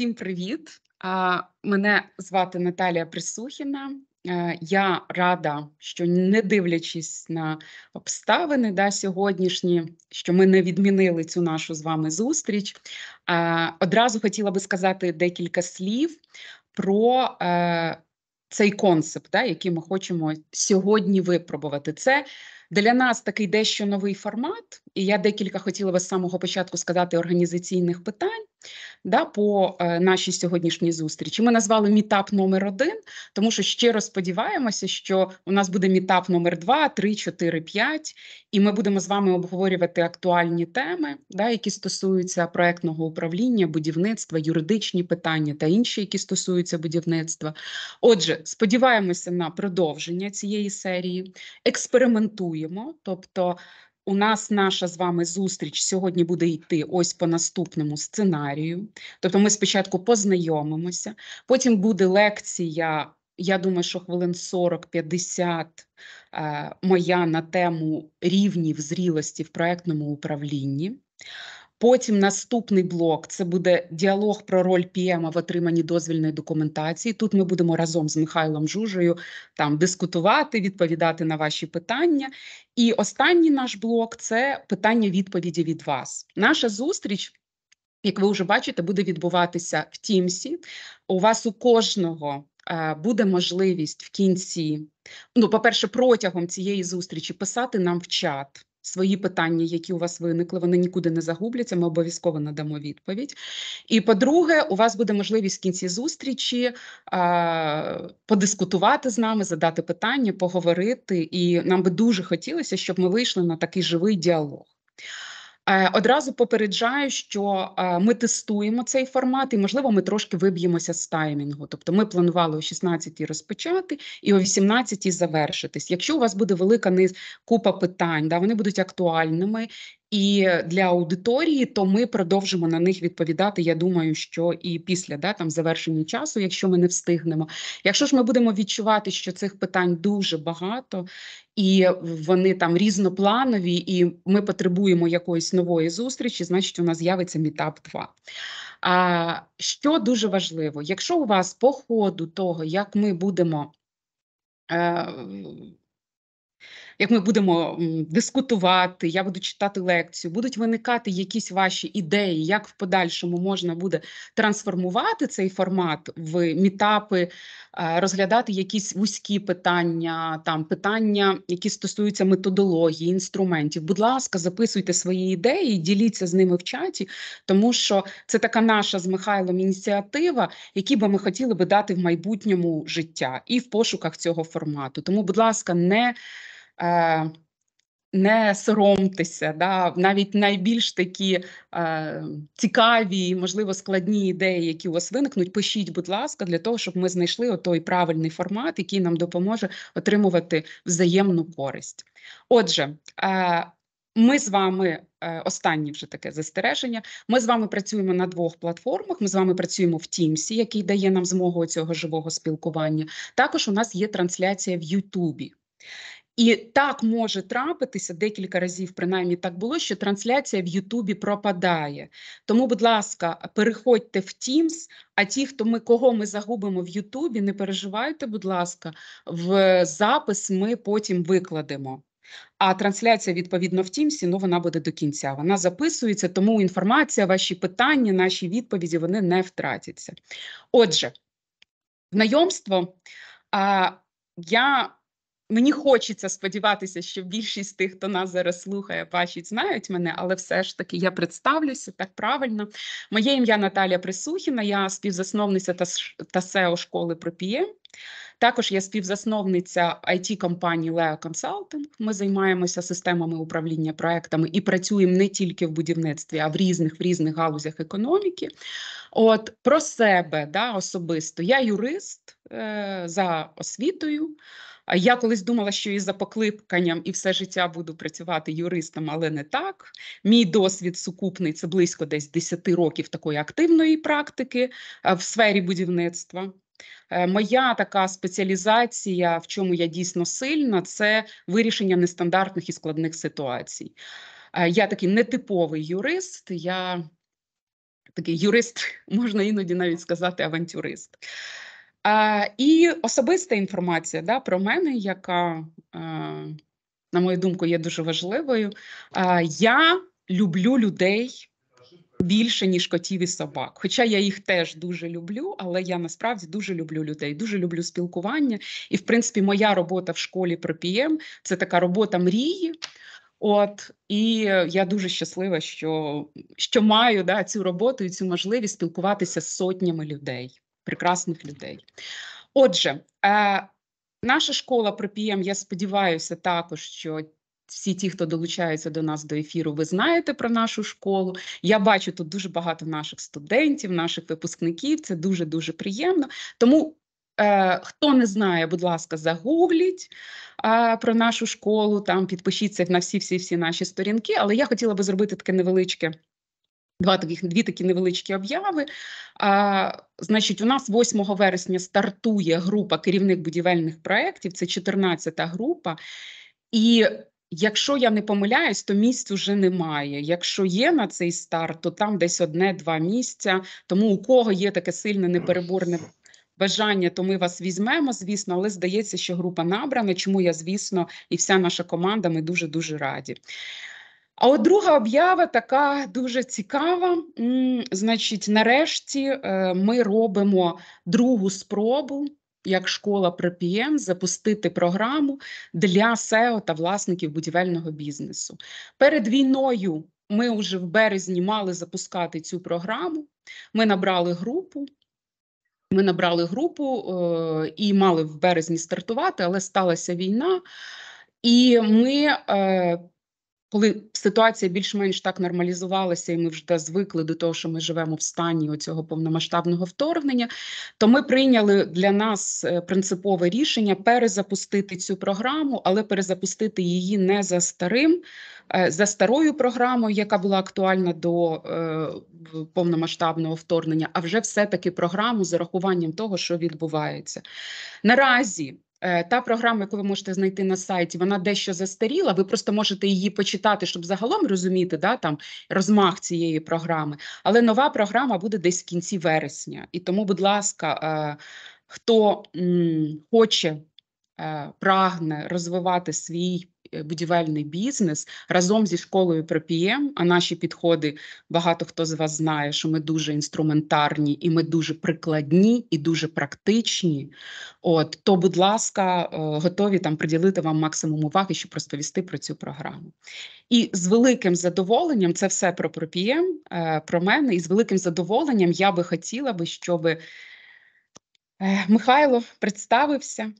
Всім привіт! Мене звати Наталія Присухіна. Е, я рада, що не дивлячись на обставини да, сьогоднішні, що ми не відмінили цю нашу з вами зустріч. Е, одразу хотіла би сказати декілька слів про е, цей концепт, да, який ми хочемо сьогодні випробувати. Це для нас такий дещо новий формат, і я декілька хотіла би з самого початку сказати організаційних питань да, по е, нашій сьогоднішній зустрічі. Ми назвали мітап номер один, тому що щиро сподіваємося, що у нас буде мітап номер два, три, чотири, п'ять, і ми будемо з вами обговорювати актуальні теми, да, які стосуються проектного управління, будівництва, юридичні питання та інші, які стосуються будівництва. Отже, сподіваємося на продовження цієї серії, експериментуємо дякуємо. Тобто, у нас наша з вами зустріч сьогодні буде йти ось по наступному сценарію. Тобто, ми спочатку познайомимося, потім буде лекція. Я думаю, що хвилин 40-50 е, моя на тему рівнів зрілості в проектному управлінні. Потім наступний блок це буде діалог про роль ПІЕМа в отриманні дозвільної документації. Тут ми будемо разом з Михайлом Жужею там дискутувати, відповідати на ваші питання. І останній наш блок це питання відповіді від вас. Наша зустріч. Як ви вже бачите, буде відбуватися в Тімсі. У вас у кожного е, буде можливість в кінці, ну, по-перше, протягом цієї зустрічі писати нам в чат. Свої питання, які у вас виникли, вони нікуди не загубляться. Ми обов'язково надамо відповідь. І по-друге, у вас буде можливість в кінці зустрічі а, подискутувати з нами, задати питання, поговорити. І нам би дуже хотілося, щоб ми вийшли на такий живий діалог. Е, одразу попереджаю, що е, ми тестуємо цей формат, і можливо, ми трошки виб'ємося з таймінгу. Тобто, ми планували о 16 розпочати і о 18 завершитись. Якщо у вас буде велика купа питань, да вони будуть актуальними, і для аудиторії, то ми продовжимо на них відповідати. Я думаю, що і після да там завершення часу, якщо ми не встигнемо. Якщо ж ми будемо відчувати, що цих питань дуже багато, і вони там різнопланові, і ми потребуємо якоїсь нової зустрічі, значить у нас з'явиться мітап 2 А що дуже важливо, якщо у вас по ходу того, як ми будемо. Е, як ми будемо дискутувати, я буду читати лекцію, будуть виникати якісь ваші ідеї, як в подальшому можна буде трансформувати цей формат в мітапи, е, розглядати якісь вузькі питання, там питання, які стосуються методології, інструментів. Будь ласка, записуйте свої ідеї, діліться з ними в чаті, тому що це така наша з Михайлом ініціатива, які би ми хотіли би дати в майбутньому життя і в пошуках цього формату. Тому, будь ласка, не Е, не соромтеся, да, навіть найбільш такі е, цікаві, можливо, складні ідеї, які у вас виникнуть, пишіть, будь ласка, для того, щоб ми знайшли той правильний формат, який нам допоможе отримувати взаємну користь. Отже, е, ми з вами е, останнє вже таке застереження. Ми з вами працюємо на двох платформах. Ми з вами працюємо в Teams, який дає нам змогу цього живого спілкування. Також у нас є трансляція в Ютубі. І так може трапитися декілька разів, принаймні так було, що трансляція в Ютубі пропадає. Тому, будь ласка, переходьте в Teams, а ті, хто ми кого ми загубимо в Ютубі, не переживайте, будь ласка, в запис ми потім викладемо. А трансляція відповідно в Тімсі, ну вона буде до кінця. Вона записується, тому інформація, ваші питання, наші відповіді вони не втратяться. Отже, знайомство. А, Я Мені хочеться сподіватися, що більшість тих, хто нас зараз слухає, бачить, знають мене, але все ж таки я представлюся так правильно. Моє ім'я Наталія Присухіна, я співзасновниця та СЕО e школи Пропіє. Також я співзасновниця it компанії Leo Consulting. Ми займаємося системами управління проектами і працюємо не тільки в будівництві, а в різних в різних галузях економіки. От про себе да, особисто я юрист е, за освітою. Я колись думала, що із за покликанням і все життя буду працювати юристом, але не так. Мій досвід сукупний це близько десь 10 років такої активної практики е, в сфері будівництва. Е, моя така спеціалізація, в чому я дійсно сильна, це вирішення нестандартних і складних ситуацій. Е, я такий нетиповий юрист. я... Такий юрист, можна іноді навіть сказати авантюрист. І особиста інформація да, про мене, яка, е, на мою думку, є дуже важливою. Я люблю людей. Більше ніж котів і собак, хоча я їх теж дуже люблю, але я насправді дуже люблю людей, дуже люблю спілкування. І, в принципі, моя робота в школі про ПІМ – це така робота мрії. От і я дуже щаслива, що що маю да, цю роботу і цю можливість спілкуватися з сотнями людей прекрасних людей. Отже, е, наша школа про ПІМ. я сподіваюся, також що. Всі, ті, хто долучаються до нас до ефіру, ви знаєте про нашу школу. Я бачу тут дуже багато наших студентів, наших випускників. Це дуже дуже приємно. Тому е, хто не знає, будь ласка, загугліть е, про нашу школу. Там підпишіться на всі всі всі наші сторінки. Але я хотіла би зробити таке невеличке Два таких дві такі невеличкі об'яви. А, Значить, у нас 8 вересня стартує група керівник будівельних проєктів, це 14 група. І якщо я не помиляюсь, то місць уже немає. Якщо є на цей старт, то там десь одне-два місця. Тому у кого є таке сильне непереборне бажання, то ми вас візьмемо, звісно, але здається, що група набрана, чому я, звісно, і вся наша команда ми дуже дуже раді. А от друга об'ява така дуже цікава. Значить, нарешті е, ми робимо другу спробу, як школа ПРПІМ, запустити програму для СЕО e та власників будівельного бізнесу. Перед війною ми вже в березні мали запускати цю програму. Ми набрали групу. Ми набрали групу е, і мали в березні стартувати, але сталася війна. І ми е, коли ситуація більш-менш так нормалізувалася, і ми вже звикли до того, що ми живемо в стані цього повномасштабного вторгнення, то ми прийняли для нас е, принципове рішення перезапустити цю програму, але перезапустити її не за старим, е, за старою програмою, яка була актуальна до е, повномасштабного вторгнення, а вже все таки програму з урахуванням того, що відбувається наразі. Е, та програма, яку ви можете знайти на сайті, вона дещо застаріла. Ви просто можете її почитати, щоб загалом розуміти да, там, розмах цієї програми. Але нова програма буде десь в кінці вересня. І тому, будь ласка, е, хто хоче, е, прагне розвивати свій Е, будівельний бізнес разом зі школою Пропієм. А наші підходи багато хто з вас знає, що ми дуже інструментарні і ми дуже прикладні і дуже практичні. От то, будь ласка, е, готові там приділити вам максимум уваги, щоб розповісти про цю програму. І з великим задоволенням це все про пропієм, е, про мене. І з великим задоволенням я би хотіла би, щоб Михайло представився.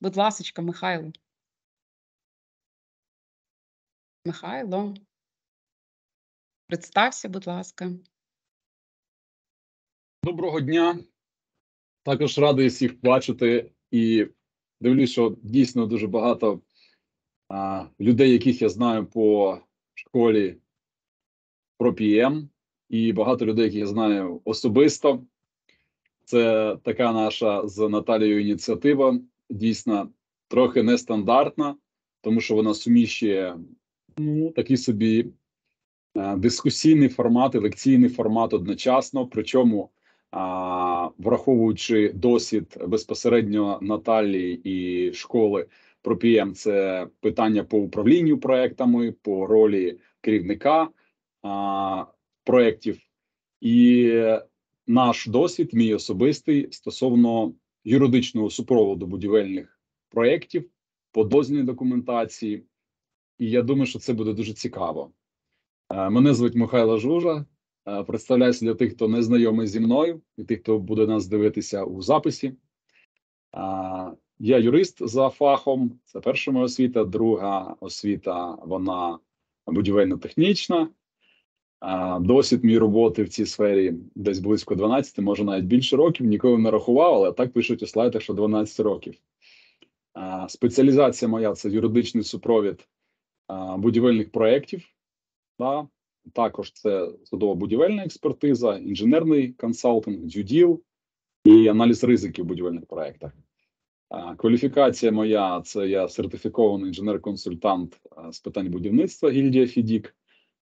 Будь ласка, Михайло. Михайло, представся, будь ласка. Доброго дня. Також радий всіх бачити і дивлюсь, що дійсно дуже багато а, людей, яких я знаю по школі про ПІМ, і багато людей, яких я знаю особисто. Це така наша з Наталією ініціатива. Дійсно, трохи нестандартна, тому що вона суміщує ну, такий собі е, дискусійний формат, лекційний формат одночасно. Причому, а, враховуючи досвід безпосередньо Наталії і школи про ПІМ, це питання по управлінню проектами, по ролі керівника а, проєктів. І наш досвід, мій особистий, стосовно юридичного супроводу будівельних проєктів, по дозвільній документації, і я думаю, що це буде дуже цікаво. Е, мене звуть Михайло Жужа. Е, представляюся для тих, хто не знайомий зі мною, і тих, хто буде нас дивитися у записі. Е, я юрист за фахом. Це перша моя освіта, друга освіта вона будівельно-технічна. Досвід мій роботи в цій сфері десь близько 12, може навіть більше років. Ніколи не рахував, але так пишуть у слайдах, що 12 років. Спеціалізація моя це юридичний супровід будівельних проєктів. Да? Також це судово-будівельна експертиза, інженерний консалтинг, дюділ і аналіз ризиків в будівельних проєктах. Кваліфікація моя це я сертифікований інженер-консультант з питань будівництва гільдія Фідік.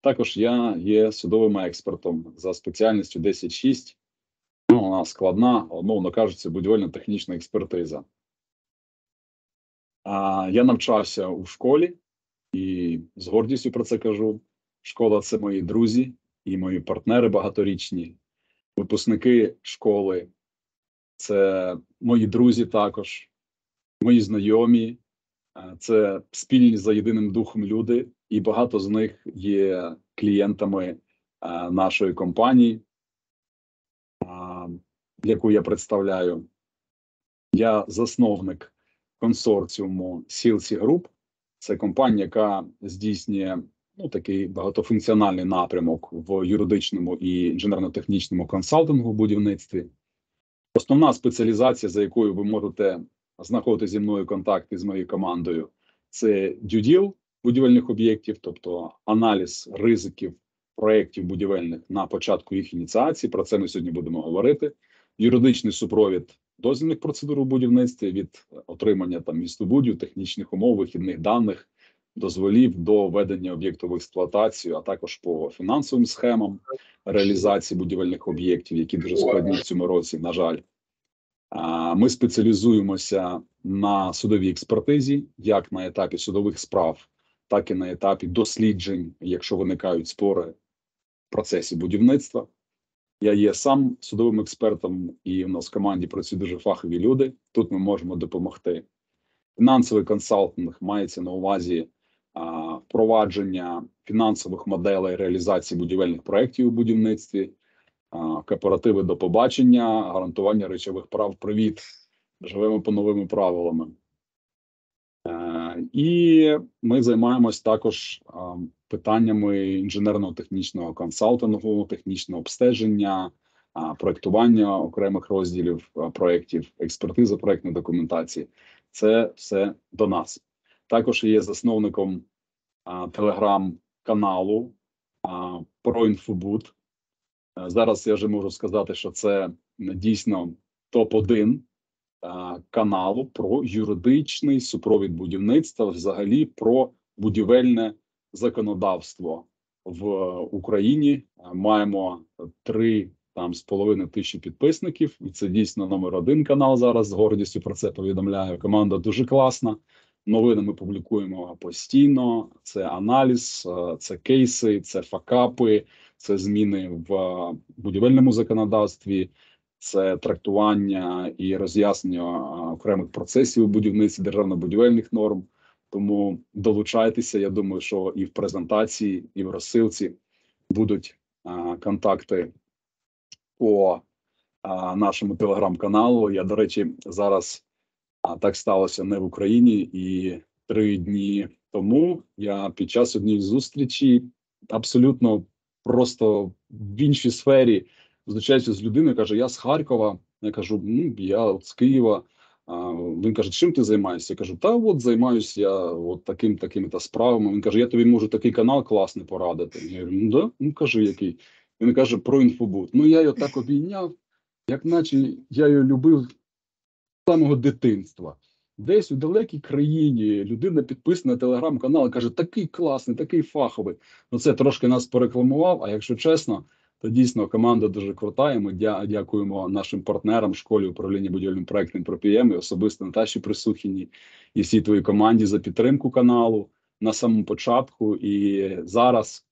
Також я є судовим експертом за спеціальністю 10.6. Ну, вона складна, умовно кажучи, будівельно-технічна експертиза. Я навчався у школі і з гордістю про це кажу. Школа це мої друзі і мої партнери багаторічні, випускники школи, це мої друзі також, мої знайомі, е, це спільні за єдиним духом люди, і багато з них є клієнтами е, нашої компанії, е, яку я представляю. Я засновник консорціуму Сілсі Груп. Це компанія, яка здійснює ну такий багатофункціональний напрямок в юридичному і інженерно-технічному консалтингу в будівництві. Основна спеціалізація, за якою ви можете знаходити зі мною контакти з моєю командою, це дюділ будівельних об'єктів, тобто аналіз ризиків проєктів будівельних на початку їх ініціації. Про це ми сьогодні будемо говорити. Юридичний супровід дозвільних процедур у будівництві від отримання там містобудів, технічних умов, вихідних даних, дозволів до введення об'єкту в експлуатацію, а також по фінансовим схемам реалізації будівельних об'єктів, які дуже складні в цьому році. На жаль, ми спеціалізуємося на судовій експертизі, як на етапі судових справ, так і на етапі досліджень, якщо виникають спори в процесі будівництва. Я є сам судовим експертом, і в нас в команді працюють дуже фахові люди. Тут ми можемо допомогти. Фінансовий консалтинг мається на увазі а, впровадження фінансових моделей реалізації будівельних проєктів у будівництві, а, кооперативи до побачення, гарантування речових прав. Привіт, живемо по новими правилами. Е, і ми займаємось також е, питаннями інженерно-технічного консалтингу, технічного обстеження, е, проектування окремих розділів проєктів, експертиза проєктної документації. Це все до нас. Також є засновником телеграм-каналу про інфобут. Зараз я вже можу сказати, що це дійсно топ 1 Е, каналу про юридичний супровід будівництва, взагалі про будівельне законодавство в Україні. Е, маємо три там з половиною тисячі підписників, і це дійсно номер один канал. Зараз з гордістю про це повідомляю. Команда дуже класна. Новини ми публікуємо постійно. Це аналіз, е, це кейси, це факапи, це зміни в будівельному законодавстві це трактування і роз'яснення окремих процесів будівництва державно-будівельних норм. Тому долучайтеся. Я думаю, що і в презентації, і в розсилці будуть а, контакти по а, нашому телеграм-каналу. Я, до речі, зараз а, так сталося не в Україні, і три дні тому я під час однієї зустрічі абсолютно просто в іншій сфері зустрічаюся з людиною, каже: Я з Харкова. Я кажу, ну я от з Києва. А, він каже, чим ти займаєшся? Я кажу, та от займаюся я от таким такими та справами. Він каже: Я тобі можу такий канал класний порадити. Я говорю, ну да? Ну кажи, який. Він каже про інфобут. Ну я його так обійняв, як наче я його любив з самого дитинства. Десь у далекій країні людина підписана на телеграм-канал, каже, такий класний, такий фаховий. Ну це трошки нас порекламував. А якщо чесно, та дійсно команда дуже крута. і Ми дякуємо нашим партнерам, школі управління будівельним проектним пропієм і особисто Наташі Присухіні і всій твоїй команді за підтримку каналу на самому початку і зараз.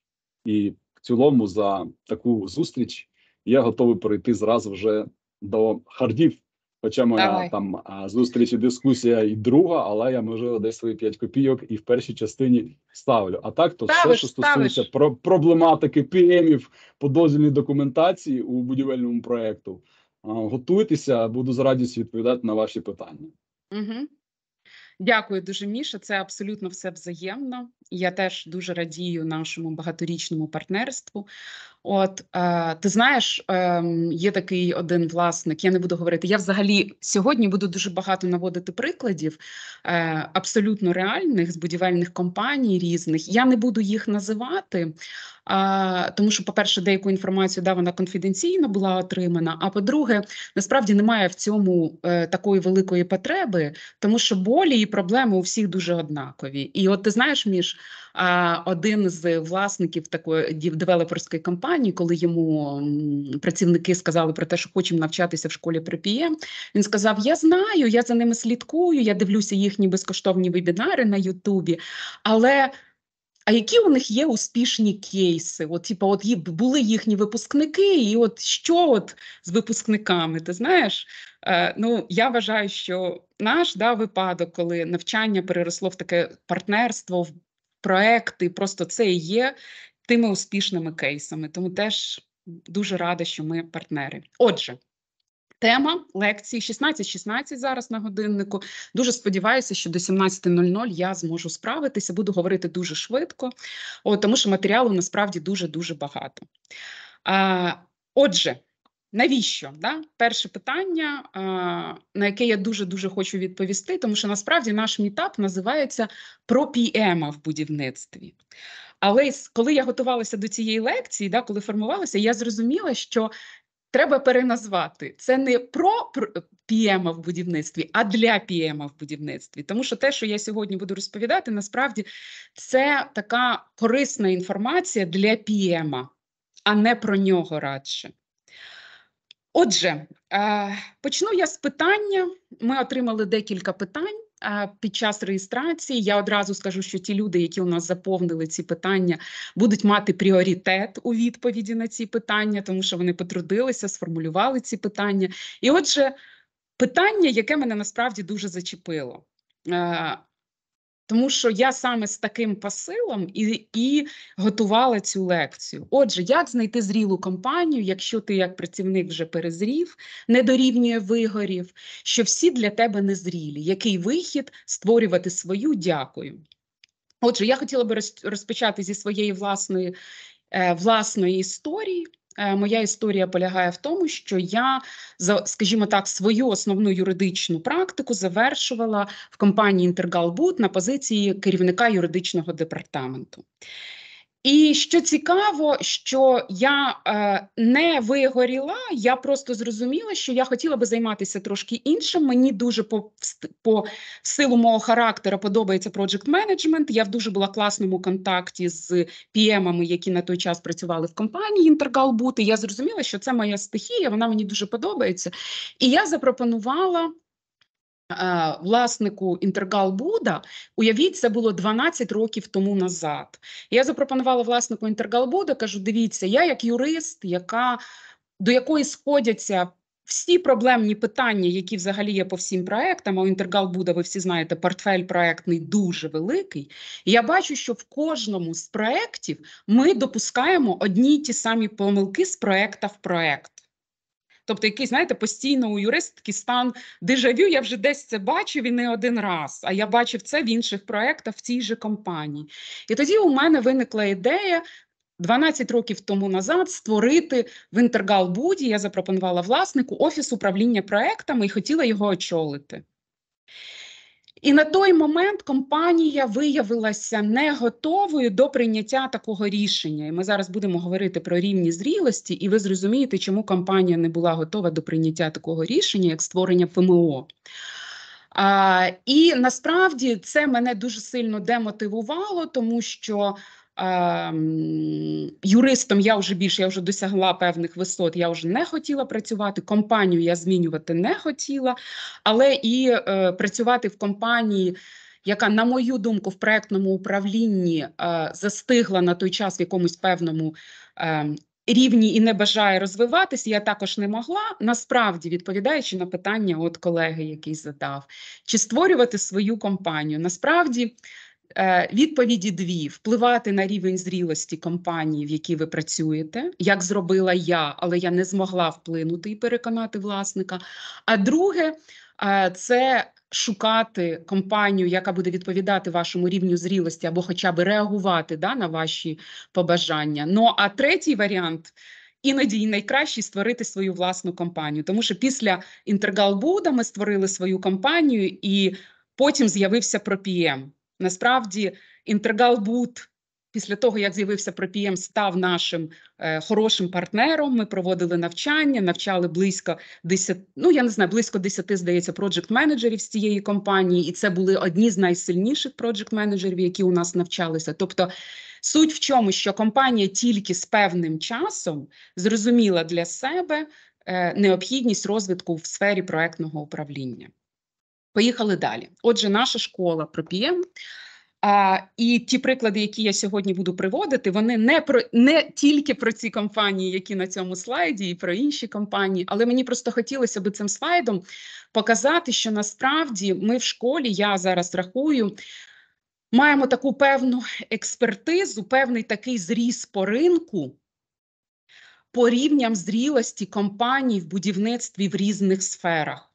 І в цілому за таку зустріч я готовий перейти зразу вже до хардів. Хоча моя Давай. там зустріч і дискусія і друга, але я можливо десь свої 5 копійок і в першій частині ставлю. А так то ставиш, все, що стосується про проблематики ПМів по дозвільній документації у будівельному проєкту, готуйтеся, буду з радістю відповідати на ваші питання. Угу. Дякую дуже, Міша. Це абсолютно все взаємно. Я теж дуже радію нашому багаторічному партнерству. От е, ти знаєш, е, є такий один власник. Я не буду говорити. Я взагалі сьогодні буду дуже багато наводити прикладів е, абсолютно реальних з будівельних компаній різних. Я не буду їх називати, е, тому що, по-перше, деяку інформацію да, вона конфіденційно була отримана. А по-друге, насправді немає в цьому е, такої великої потреби, тому що болі і проблеми у всіх дуже однакові. І от ти знаєш, між е, один з власників такої девелоперської компанії. Іспанії, коли йому працівники сказали про те, що хочемо навчатися в школі Припіє, він сказав: Я знаю, я за ними слідкую, я дивлюся їхні безкоштовні вебінари на Ютубі. Але а які у них є успішні кейси? От, типу, от були їхні випускники, і от що от з випускниками? Ти знаєш? Е, ну я вважаю, що наш да, випадок, коли навчання переросло в таке партнерство. в Проекти, просто це і є тими успішними кейсами. Тому теж дуже рада, що ми партнери. Отже. Тема лекції 16 .16 зараз на годиннику. Дуже сподіваюся, що до 17.00 я зможу справитися, буду говорити дуже швидко, тому що матеріалу насправді дуже-дуже багато. А, Отже, навіщо? Да? Перше питання, а, на яке я дуже-дуже хочу відповісти, тому що насправді наш мітап називається про PM в будівництві. Але коли я готувалася до цієї лекції, да, коли формувалася, я зрозуміла, що треба переназвати це не про піема в будівництві, а для піема в будівництві. Тому що те, що я сьогодні буду розповідати, насправді це така корисна інформація для піема, а не про нього радше. Отже, е, почну я з питання. Ми отримали декілька питань під час реєстрації. Я одразу скажу, що ті люди, які у нас заповнили ці питання, будуть мати пріоритет у відповіді на ці питання, тому що вони потрудилися, сформулювали ці питання. І, отже, питання, яке мене насправді дуже зачепило. Тому що я саме з таким посилом і і готувала цю лекцію. Отже, як знайти зрілу компанію, якщо ти як працівник вже перезрів, не дорівнює вигорів, що всі для тебе незрілі. Який вихід створювати свою дякую? Отже, я хотіла би розпочати зі своєї власної, е, власної історії. Е, моя історія полягає в тому, що я скажімо так, свою основну юридичну практику завершувала в компанії Інтергалбут на позиції керівника юридичного департаменту. І що цікаво, що я е, не вигоріла, я просто зрозуміла, що я хотіла би займатися трошки іншим. Мені дуже по по силу мого характера подобається project менеджмент. Я в дуже була класному контакті з піемами, які на той час працювали в компанії Інтергалбути. Я зрозуміла, що це моя стихія, вона мені дуже подобається. І я запропонувала Е, власнику Інтергал Буда, уявіть, це було 12 років тому назад. Я запропонувала власнику Інтергал Буда, кажу: дивіться, я як юрист, яка до якої сходяться. Всі проблемні питання, які взагалі є по всім проектам, а у Інтергал Буда, ви всі знаєте, портфель проектний дуже великий. Я бачу, що в кожному з проєктів ми допускаємо одні й ті самі помилки з проекта в проект. Тобто, якийсь, знаєте, постійно у юристки стан дежавю, я вже десь це бачив і не один раз, а я бачив це в інших проєктах в цій же компанії. І тоді у мене виникла ідея. 12 років тому назад створити в Інтергалбуді, я запропонувала власнику офіс управління проектами і хотіла його очолити. І на той момент компанія виявилася не готовою до прийняття такого рішення. І ми зараз будемо говорити про рівні зрілості, і ви зрозумієте, чому компанія не була готова до прийняття такого рішення, як створення ПМО. А, І насправді це мене дуже сильно демотивувало, тому що Ем, юристом я вже більше я вже досягла певних висот. Я вже не хотіла працювати. Компанію я змінювати не хотіла, але і е, працювати в компанії, яка, на мою думку, в проектному управлінні е, застигла на той час в якомусь певному е, рівні і не бажає розвиватися. Я також не могла. Насправді відповідаючи на питання, от колеги, який задав, чи створювати свою компанію. Насправді. Е, відповіді дві: впливати на рівень зрілості компанії, в якій ви працюєте, як зробила я, але я не змогла вплинути і переконати власника. А друге, е, це шукати компанію, яка буде відповідати вашому рівню зрілості або хоча б реагувати да, на ваші побажання. Ну а третій варіант. Іноді найкраще створити свою власну компанію, тому що після інтергалбуда ми створили свою компанію, і потім з'явився пропієм. Насправді, інтергалбут після того, як з'явився Пропієм, став нашим е, хорошим партнером. Ми проводили навчання, навчали близько 10, ну я не знаю, близько 10, здається, проджект-менеджерів з цієї компанії, і це були одні з найсильніших проджект-менеджерів, які у нас навчалися. Тобто, суть в чому, що компанія тільки з певним часом зрозуміла для себе е, необхідність розвитку в сфері проектного управління. Поїхали далі. Отже, наша школа пропієм. Ем. А, І ті приклади, які я сьогодні буду приводити, вони не про не тільки про ці компанії, які на цьому слайді, і про інші компанії. Але мені просто хотілося би цим слайдом показати, що насправді ми в школі, я зараз рахую, маємо таку певну експертизу, певний такий зріз по ринку, по рівням зрілості компаній в будівництві в різних сферах.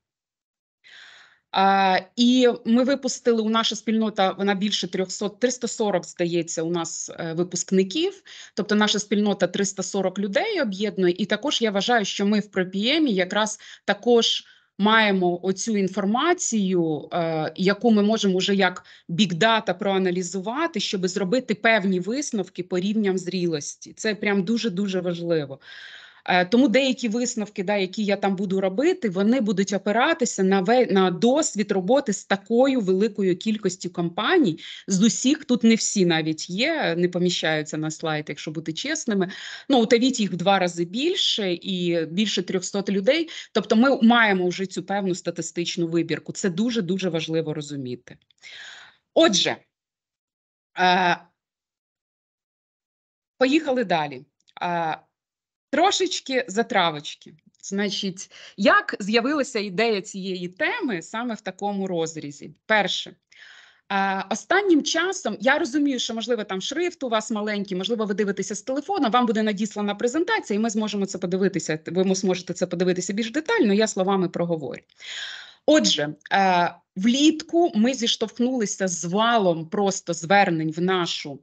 А, І ми випустили у наша спільнота. Вона більше 300, 340, здається, у нас е, випускників. Тобто, наша спільнота 340 людей об'єднує. І також я вважаю, що ми в пропіємі якраз також. Маємо оцю інформацію, е, яку ми можемо вже як бікдата проаналізувати, щоб зробити певні висновки по рівням зрілості. Це прям дуже дуже важливо. Е, тому деякі висновки, да, які я там буду робити, вони будуть опиратися на ве на досвід роботи з такою великою кількістю компаній. З усіх тут не всі навіть є, не поміщаються на слайд, якщо бути чесними. Ну у Тавіті їх в два рази більше і більше 300 людей. Тобто, ми маємо вже цю певну статистичну вибірку. Це дуже дуже важливо розуміти. Отже, е, поїхали далі. Е, Трошечки затравочки. Значить, як з'явилася ідея цієї теми саме в такому розрізі? Перше. Останнім часом я розумію, що можливо там шрифт у вас маленький, можливо, ви дивитеся з телефона. Вам буде надіслана презентація, і ми зможемо це подивитися. Ви зможете це подивитися більш детально. Я словами проговорю. Отже, влітку ми зіштовхнулися з валом просто звернень в нашу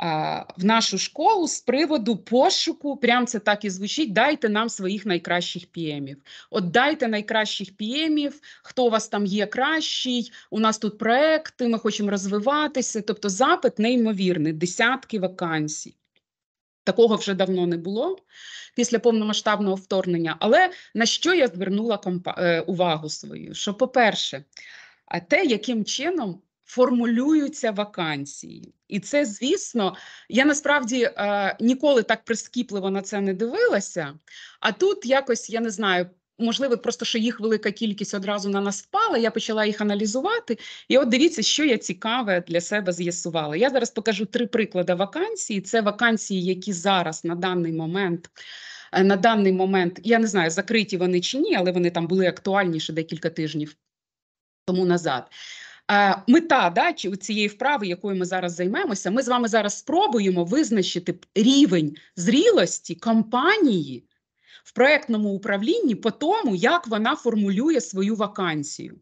в нашу школу з приводу пошуку, прям це так і звучить: дайте нам своїх найкращих піємів. От дайте найкращих піємів, хто у вас там є е кращий, у нас тут проекти, ми хочемо розвиватися. Тобто запит неймовірний, десятки вакансій. Такого вже давно не було після повномасштабного вторгнення. Але на що я звернула е, увагу свою? Що, по-перше, те, яким чином формулюються вакансії. І це, звісно, я насправді е, ніколи так прискіпливо на це не дивилася. А тут якось я не знаю. Можливо, просто що їх велика кількість одразу на нас впала. Я почала їх аналізувати. І от дивіться, що я цікаве для себе з'ясувала. Я зараз покажу три приклади вакансій. Це вакансії, які зараз на даний момент. Е, на даний момент я не знаю, закриті вони чи ні, але вони там були актуальніше декілька тижнів тому назад. Мета дачі у цієї вправи, якою ми зараз займемося, ми з вами зараз спробуємо визначити рівень зрілості компанії в проєктному управлінні по тому, як вона формулює свою вакансію.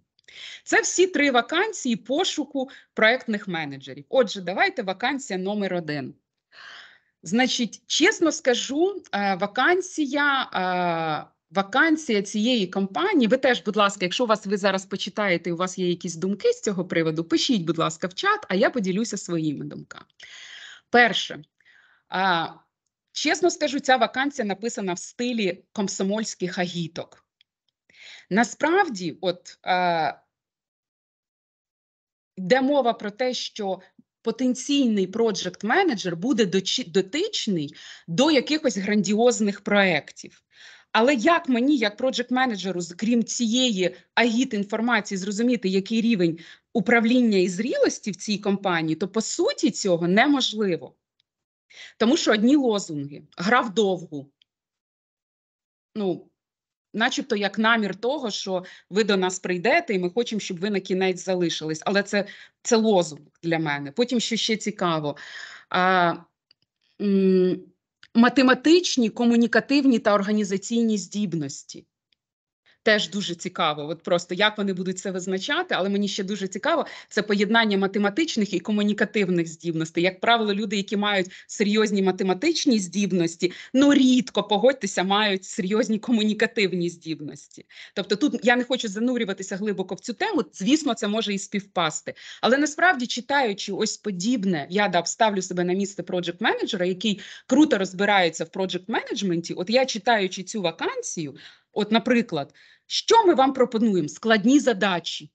Це всі три вакансії пошуку проєктних менеджерів. Отже, давайте вакансія номер один. Значить, чесно скажу, е, вакансія е, Вакансія цієї компанії, ви теж, будь ласка, якщо у вас ви зараз почитаєте, у вас є якісь думки з цього приводу, пишіть, будь ласка, в чат, а я поділюся своїми думками. Перше, а, чесно скажу, ця вакансія написана в стилі комсомольських агіток. Насправді, от а, йде мова про те, що потенційний проджект менеджер буде дотичний до якихось грандіозних проєктів. Але як мені, як проджект-менеджеру, крім цієї агіт інформації, зрозуміти, який рівень управління і зрілості в цій компанії, то по суті цього неможливо. Тому що одні лозунги грав довгу. Ну, начебто як намір того, що ви до нас прийдете, і ми хочемо, щоб ви на кінець залишились. Але це це лозунг для мене. Потім що ще цікаво. А, м математичні, комунікативні та організаційні здібності теж дуже цікаво. От просто як вони будуть це визначати, але мені ще дуже цікаво це поєднання математичних і комунікативних здібностей. Як правило, люди, які мають серйозні математичні здібності, ну рідко погодьтеся, мають серйозні комунікативні здібності. Тобто, тут я не хочу занурюватися глибоко в цю тему. Звісно, це може і співпасти. Але насправді читаючи ось подібне, я да ставлю себе на місце проджект менеджера, який круто розбирається в проджект менеджменті. От я читаючи цю вакансію. От, наприклад, що ми вам пропонуємо? Складні задачі.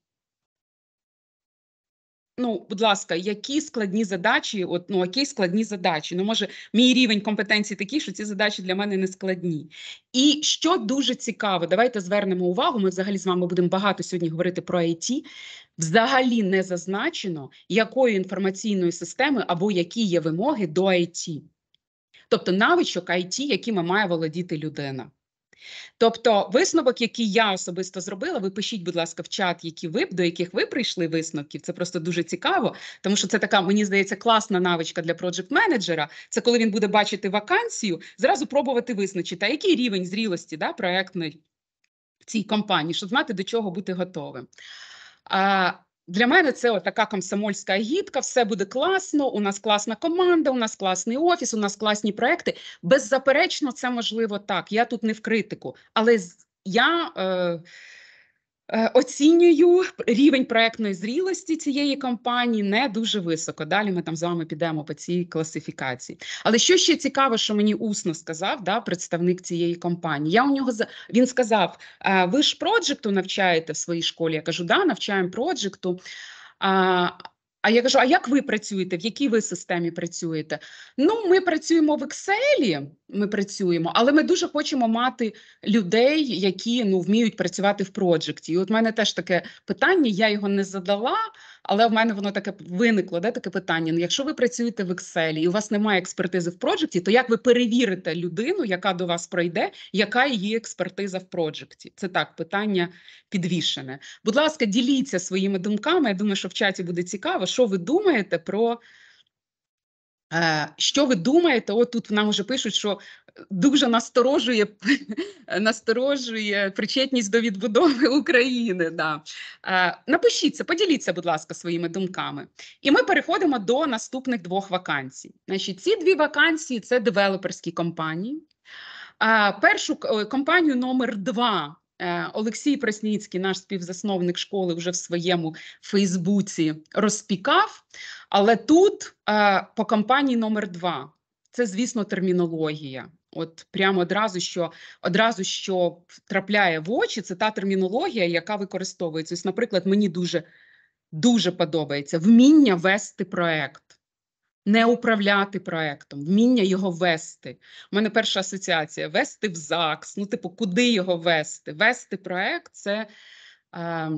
Ну, будь ласка, які складні задачі? От ну які складні задачі? Ну, може, мій рівень компетенції такий, що ці задачі для мене не складні. І що дуже цікаво, давайте звернемо увагу. Ми взагалі з вами будемо багато сьогодні говорити про IT. Взагалі не зазначено, якої інформаційної системи або які є вимоги до IT. тобто навичок IT, якими має володіти людина. Тобто висновок, який я особисто зробила, ви пишіть, будь ласка, в чат, які ви до яких ви прийшли висновків. Це просто дуже цікаво, тому що це така, мені здається, класна навичка для проджект менеджера. Це коли він буде бачити вакансію, зразу пробувати визначити, а який рівень зрілості да, проектної цій компанії, щоб знати, до чого бути готовим. А, для мене це така комсомольська агітка, все буде класно. У нас класна команда, у нас класний офіс, у нас класні проекти. Беззаперечно, це можливо так. Я тут не в критику, але я. Е, Е, оцінюю рівень проектної зрілості цієї компанії не дуже високо. Далі ми там з вами підемо по цій класифікації. Але що ще цікаво, що мені усно сказав да, представник цієї компанії? Я у нього за він сказав: «Е, ви ж проджекту навчаєте в своїй школі? Я кажу, да, навчаємо проджекту. А я кажу: а як ви працюєте? В якій ви системі працюєте? Ну, ми працюємо в Excel, ми працюємо, але ми дуже хочемо мати людей, які ну вміють працювати в проджекті. І от в мене теж таке питання, я його не задала, але в мене воно таке виникло. Де таке питання? Ну, якщо ви працюєте в Excel і у вас немає експертизи в проджекті, то як ви перевірите людину, яка до вас пройде, яка її експертиза в проджекті? Це так питання підвішене. Будь ласка, діліться своїми думками. Я думаю, що в чаті буде цікаво що ви думаєте про. Е, що ви думаєте? От тут нам вже пишуть, що дуже насторожує насторожує причетність до відбудови України. Да. Е, напишіться, поділіться, будь ласка, своїми думками. І ми переходимо до наступних двох вакансій. Значить, Ці дві вакансії це девелоперські компанії. Е, першу компанію номер два Е, Олексій Просніцький, наш співзасновник школи, вже в своєму Фейсбуці розпікав. Але тут е, по компанії номер два це, звісно, термінологія. От прямо одразу, що одразу що трапляє в очі, це та термінологія, яка використовується. Ось, Наприклад, мені дуже дуже подобається вміння вести проект не управляти проектом, вміння його вести. У мене перша асоціація вести в ЗАГС. Ну, типу, куди його вести? Вести проект це е,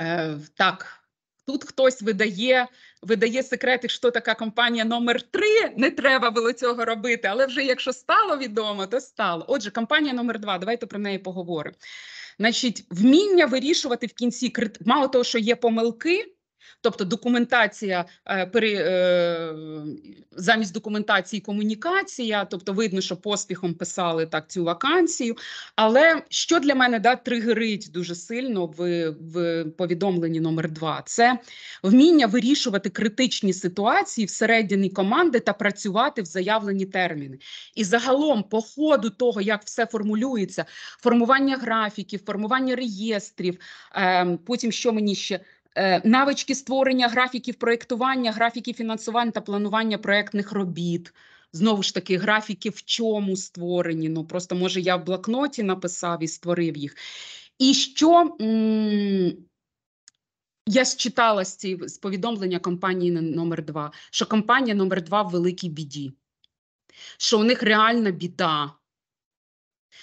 е, так. Тут хтось видає видає секрети, що така компанія номер 3 Не треба було цього робити. Але вже якщо стало відомо, то стало. Отже, компанія номер 2 Давайте про неї поговоримо. Значить, вміння вирішувати в кінці мало того, що є помилки. Тобто документація е, пере, е, замість документації комунікація, тобто видно, що поспіхом писали так цю вакансію. Але що для мене да, тригерить дуже сильно в в повідомленні номер два, це вміння вирішувати критичні ситуації всередині команди та працювати в заявлені терміни. І загалом, по ходу того, як все формулюється, формування графіків, формування реєстрів, ем, потім що мені ще Е, навички створення графіків проєктування, графіків фінансування та планування проєктних робіт. Знову ж таки, графіки в чому створені. Ну просто може я в блокноті написав і створив їх. І що м я читала з ці з повідомлення компанії номер 2 що компанія номер 2 в великій біді, що у них реальна біда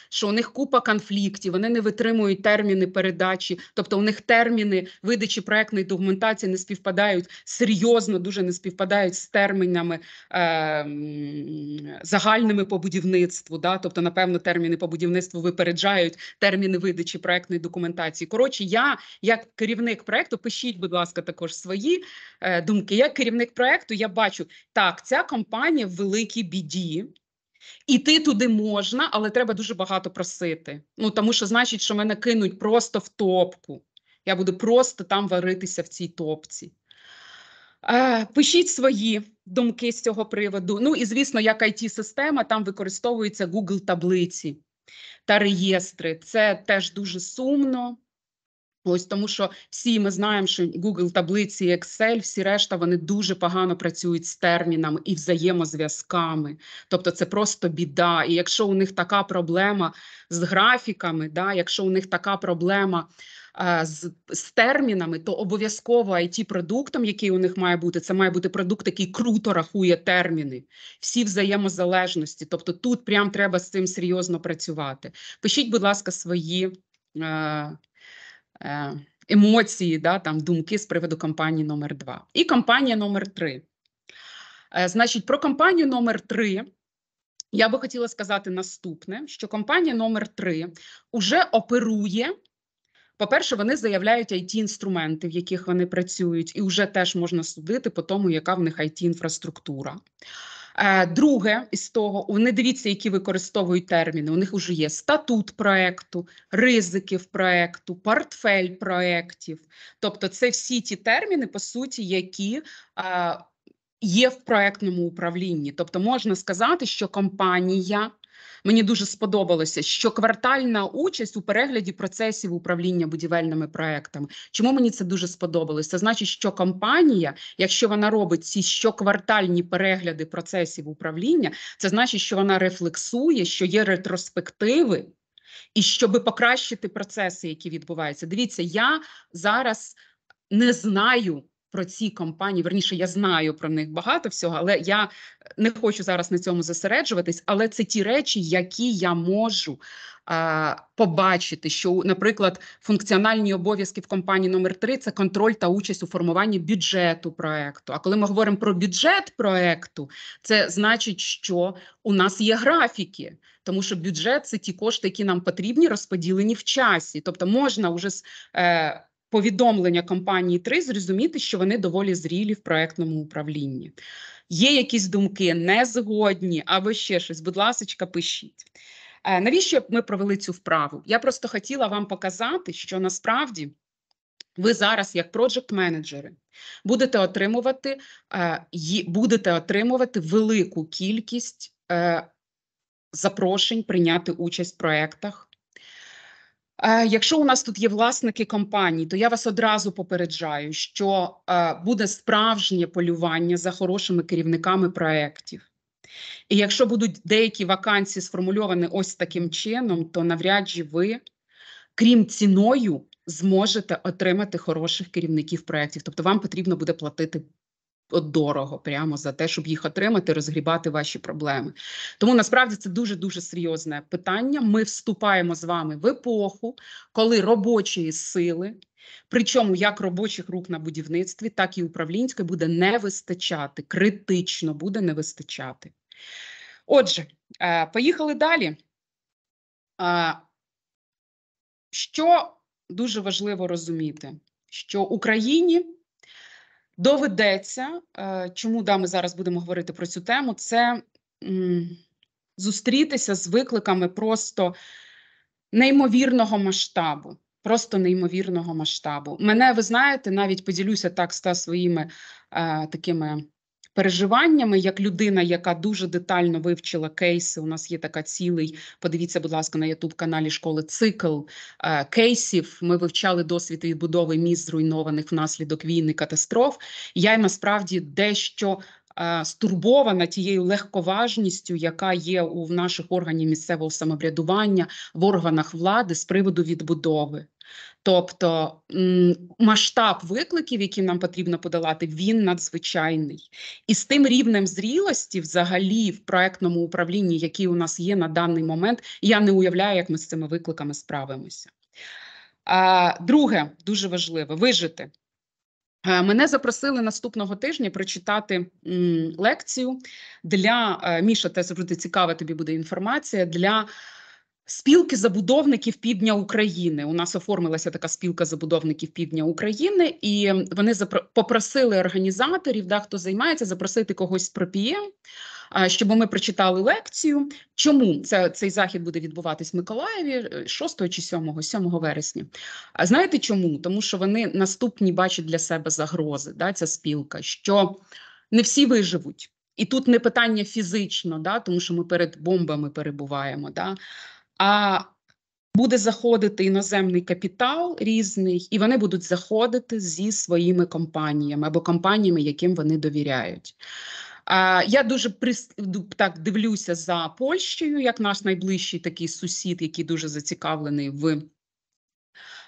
що у них купа конфліктів, вони не витримують терміни передачі, тобто у них терміни видачі проектної документації не співпадають серйозно, дуже не співпадають з термінами е, загальними по будівництву. Да? Тобто, напевно, терміни по будівництву випереджають терміни видачі проектної документації. Коротше, я як керівник проекту, пишіть, будь ласка, також свої е, думки. Як керівник проекту я бачу, так ця компанія в великій біді. Іти туди можна, але треба дуже багато просити. Ну тому що значить, що мене кинуть просто в топку. Я буду просто там варитися в цій топці. Е, пишіть свої думки з цього приводу. Ну і звісно, як it система там використовуються Google таблиці та реєстри. Це теж дуже сумно. Ось тому, що всі ми знаємо, що Google таблиці, і Excel, всі решта вони дуже погано працюють з термінами і взаємозв'язками. Тобто це просто біда. І якщо у них така проблема з графіками, да, якщо у них така проблема е, з з термінами, то обов'язково it продуктом, який у них має бути, це має бути продукт, який круто рахує терміни, всі взаємозалежності. Тобто, тут прям треба з цим серйозно працювати. Пишіть, будь ласка, свої. Е, Е, емоції, да, там думки з приводу компанії номер 2 І компанія номер 3 е, Значить, про компанію номер 3 я би хотіла сказати наступне: що компанія номер 3 вже оперує. По-перше, вони заявляють it інструменти, в яких вони працюють, і вже теж можна судити по тому, яка в них it інфраструктура. Е, друге із того, не дивіться, які використовують терміни. У них вже є статут проекту, ризиків проекту, портфель проєктів. Тобто, це всі ті терміни, по суті, які е, є в проектному управлінні. Тобто, можна сказати, що компанія мені дуже сподобалося, що квартальна участь у перегляді процесів управління будівельними проектами. Чому мені це дуже сподобалось? Це значить, що компанія, якщо вона робить ці щоквартальні перегляди процесів управління, це значить, що вона рефлексує, що є ретроспективи. І щоб покращити процеси, які відбуваються. Дивіться, я зараз не знаю, про ці компанії. Верніше я знаю про них багато всього, але я не хочу зараз на цьому зосереджуватись. Але це ті речі, які я можу а, побачити, що, наприклад, функціональні обов'язки в компанії номер 3 це контроль та участь у формуванні бюджету проекту. А коли ми говоримо про бюджет проекту, це значить, що у нас є графіки. Тому що бюджет це ті кошти, які нам потрібні, розподілені в часі. Тобто можна вже з. Е, повідомлення компанії 3 зрозуміти, що вони доволі зрілі в проектному управлінні. Є якісь думки незгодні або ще щось, будь ласка, пишіть. Е, навіщо ми провели цю вправу? Я просто хотіла вам показати, що насправді ви зараз, як проджект-менеджери, будете отримувати е, будете отримувати велику кількість е, запрошень прийняти участь в проектах. Е, якщо у нас тут є власники компаній, то я вас одразу попереджаю, що е, буде справжнє полювання за хорошими керівниками проєктів. І якщо будуть деякі вакансії сформульовані ось таким чином, то навряд чи ви, крім ціною, зможете отримати хороших керівників проєктів. Тобто вам потрібно буде платити дорого прямо за те, щоб їх отримати, розгрібати ваші проблеми. Тому насправді це дуже дуже серйозне питання. Ми вступаємо з вами в епоху, коли робочої сили. Причому як робочих рук на будівництві, так і управлінської буде не вистачати, критично буде не вистачати. Отже, е, поїхали далі. Е, що дуже важливо розуміти, що Україні доведеться, е, чому да, ми зараз будемо говорити про цю тему, це зустрітися з викликами просто неймовірного масштабу. Просто неймовірного масштабу. Мене ви знаєте, навіть поділюся так ста своїми е, такими переживаннями, як людина, яка дуже детально вивчила кейси. У нас є така цілий. Подивіться, будь ласка, на youtube каналі школи цикл е, кейсів. Ми вивчали досвід відбудови міст зруйнованих внаслідок війни катастроф. Я насправді дещо. Е, стурбована тією легковажністю, яка є у наших органів місцевого самоврядування в органах влади з приводу відбудови. Тобто масштаб викликів, які нам потрібно подолати, він надзвичайний. І з тим рівнем зрілості, взагалі, в проектному управлінні, який у нас є на даний момент, я не уявляю, як ми з цими викликами справимося. А, Друге, дуже важливе вижити. Е, мене запросили наступного тижня прочитати лекцію для е, Міша. теж завжди цікава тобі буде інформація для Спілки забудовників півдня України у нас оформилася така спілка забудовників півдня України, і вони попросили організаторів, да, хто займається, запросити когось з пропіє, ем, щоб ми прочитали лекцію. Чому це цей захід буде відбуватись в Миколаєві 6 е, чи 7, 7 вересня? А знаєте чому? Тому що вони наступні бачать для себе загрози. Да, Ця спілка, що не всі виживуть. І тут не питання фізично, да, тому що ми перед бомбами перебуваємо. Да а буде заходити іноземний капітал різний, і вони будуть заходити зі своїми компаніями або компаніями, яким вони довіряють. Я дуже при... так дивлюся за Польщею, як наш найближчий такий сусід, який дуже зацікавлений в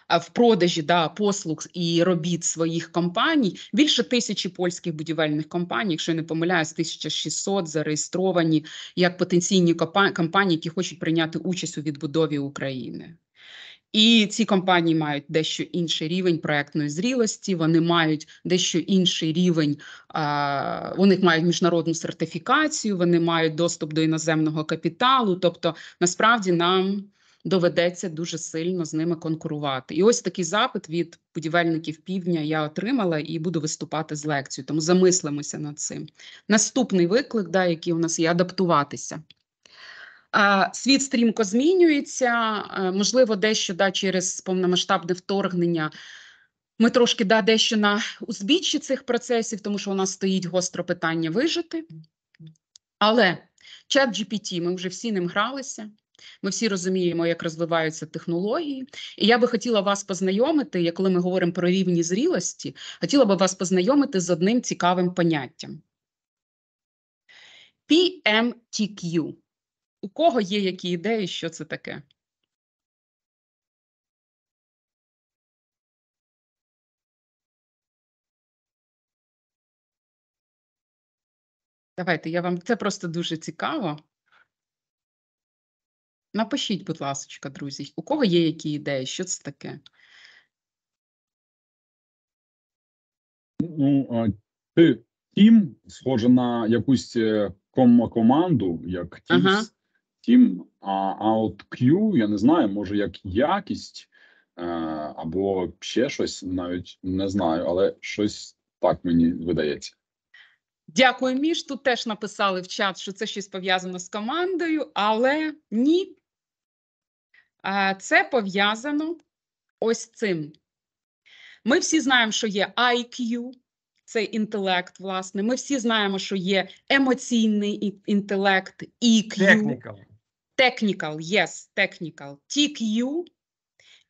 в продажі да, послуг і робіт своїх компаній. Більше тисячі польських будівельних компаній, якщо я не помиляюсь, 1600 зареєстровані як потенційні компанії, які хочуть прийняти участь у відбудові України. І ці компанії мають дещо інший рівень проектної зрілості. Вони мають дещо інший рівень, вони мають міжнародну сертифікацію, вони мають доступ до іноземного капіталу. Тобто, насправді нам доведеться дуже сильно з ними конкурувати. І ось такий запит від будівельників півдня я отримала і буду виступати з лекцією. Тому замислимося над цим. Наступний виклик, да, який у нас є адаптуватися. Світ стрімко змінюється, можливо, дещо да, через повномасштабне вторгнення. Ми трошки да, дещо на узбіччі цих процесів, тому що у нас стоїть гостро питання вижити. Але чат GPT, ми вже всі ним гралися. Ми всі розуміємо, як розвиваються технології, і я би хотіла вас познайомити. Як коли ми говоримо про рівні зрілості, хотіла би вас познайомити з одним цікавим поняттям. PMTQ. У кого є які ідеї, що це таке? Давайте я вам це просто дуже цікаво. Напишіть, будь ласка, друзі, у кого є які ідеї? Що це таке? Ну, ти тім схоже на якусь е, ком команду, як Тім, Ага. Тім, а, а от Q, я не знаю, може як якість е, або ще щось, навіть не знаю, але щось так мені видається. Дякую, міш. Тут теж написали в чат, що це щось пов'язано з командою, але ні, це пов'язано ось цим. Ми всі знаємо, що є IQ, це інтелект, власне. Ми всі знаємо, що є емоційний інтелект, EQ. Technical. Technical, yes, technical. TQ,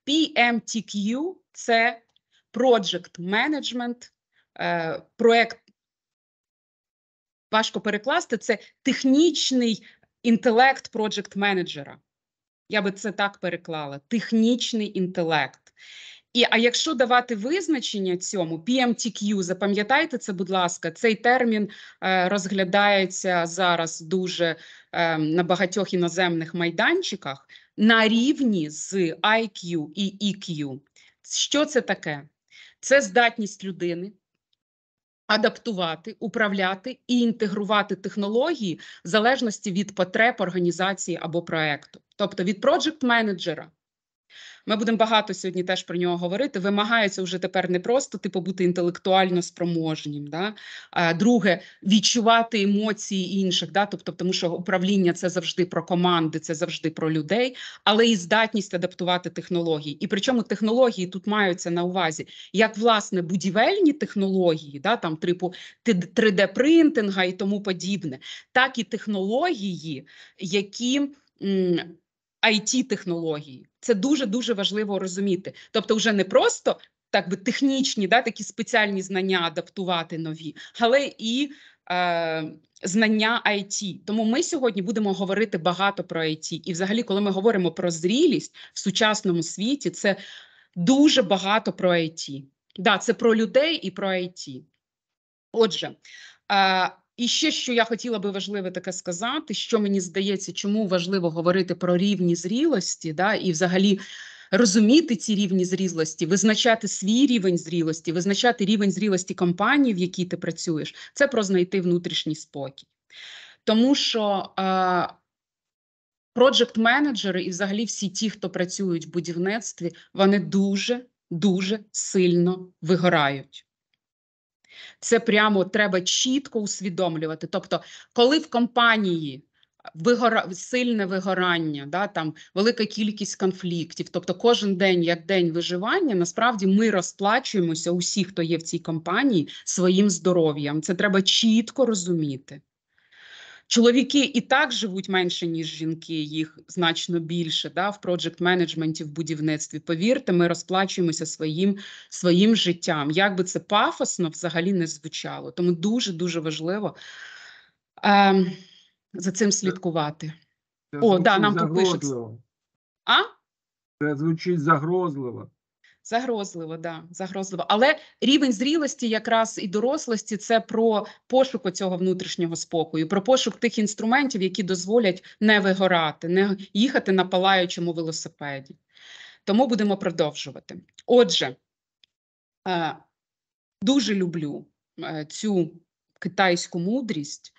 PMTQ це project management, е, проект. Важко перекласти це технічний інтелект проджект менеджера. Я би це так переклала: технічний інтелект. І а якщо давати визначення цьому PMTQ, запам'ятайте це, будь ласка, цей термін е, розглядається зараз дуже е, на багатьох іноземних майданчиках на рівні з IQ і EQ. Що це таке? Це здатність людини адаптувати, управляти і інтегрувати технології в залежності від потреб організації або проекту, тобто від проджект менеджера ми будемо багато сьогодні теж про нього говорити. Вимагається вже тепер не просто типу бути інтелектуально спроможнім. Да? А друге, відчувати емоції інших, да? тобто, тому що управління це завжди про команди, це завжди про людей, але і здатність адаптувати технології. І причому технології тут маються на увазі як власне будівельні технології, да? там типу 3D принтинга і тому подібне, так і технології, які it технології. Це дуже дуже важливо розуміти. Тобто, вже не просто так би технічні, да, такі спеціальні знання адаптувати нові, але і е, знання IT. Тому ми сьогодні будемо говорити багато про IT. І, взагалі, коли ми говоримо про зрілість в сучасному світі, це дуже багато про IT. Да, це про людей і про IT. Отже, е, і ще що я хотіла би важливе таке сказати, що мені здається, чому важливо говорити про рівні зрілості, да, і взагалі розуміти ці рівні зрілості, визначати свій рівень зрілості, визначати рівень зрілості компанії, в якій ти працюєш, це про знайти внутрішній спокій. Тому що е, проджект менеджери і взагалі всі ті, хто працюють в будівництві, вони дуже дуже сильно вигорають. Це прямо треба чітко усвідомлювати. Тобто, коли в компанії вигора... сильне вигорання, да, там велика кількість конфліктів, тобто кожен день як день виживання, насправді ми розплачуємося усі, хто є в цій компанії, своїм здоров'ям. Це треба чітко розуміти. Чоловіки і так живуть менше, ніж жінки, їх значно більше. Да, В проджект менеджменті в будівництві. Повірте, ми розплачуємося своїм своїм життям. Як би це пафосно взагалі не звучало. Тому дуже дуже важливо е, за цим слідкувати. Це О, да, нам тут пишуть. А? Це звучить загрозливо. Загрозливо, да, загрозливо. Але рівень зрілості, якраз і дорослості, це про пошук цього внутрішнього спокою, про пошук тих інструментів, які дозволять не вигорати, не їхати на палаючому велосипеді. Тому будемо продовжувати. Отже, е, дуже люблю е, цю китайську мудрість.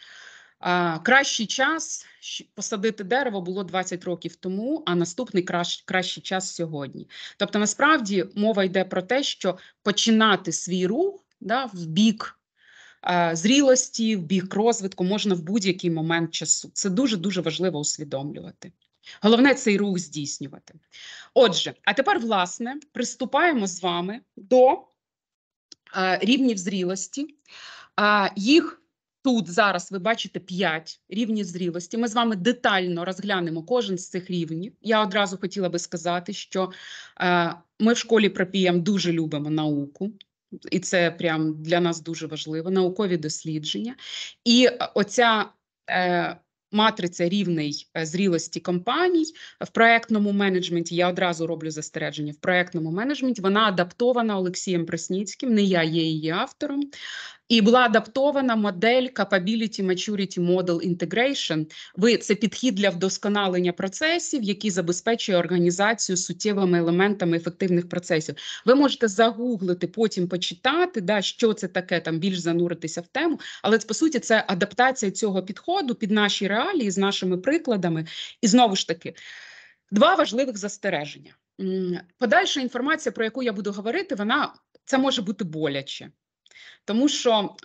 Кращий час посадити дерево було 20 років тому, а наступний кращ, кращий час сьогодні. Тобто, насправді мова йде про те, що починати свій рух да, в бік е, зрілості, в бік розвитку можна в будь-який момент часу. Це дуже дуже важливо усвідомлювати. Головне цей рух здійснювати. Отже, а тепер, власне, приступаємо з вами до е, рівнів зрілості. Е, їх Тут зараз ви бачите 5 рівнів зрілості. Ми з вами детально розглянемо кожен з цих рівнів. Я одразу хотіла би сказати, що е, ми в школі пропієм дуже любимо науку, і це прям для нас дуже важливо наукові дослідження. І оця е, матриця рівний е, зрілості компаній в проектному менеджменті. Я одразу роблю застереження в проектному менеджменті. Вона адаптована Олексієм Пресніцьким. Не я є її автором і була адаптована модель Capability Maturity Model Integration. Ви це підхід для вдосконалення процесів, які забезпечує організацію суттєвими елементами ефективних процесів. Ви можете загуглити, потім почитати, да що це таке, там більш зануритися в тему. Але по суті, це адаптація цього підходу під наші реалії з нашими прикладами. І знову ж таки два важливих застереження. Подальша інформація, про яку я буду говорити, вона це може бути боляче тому що е,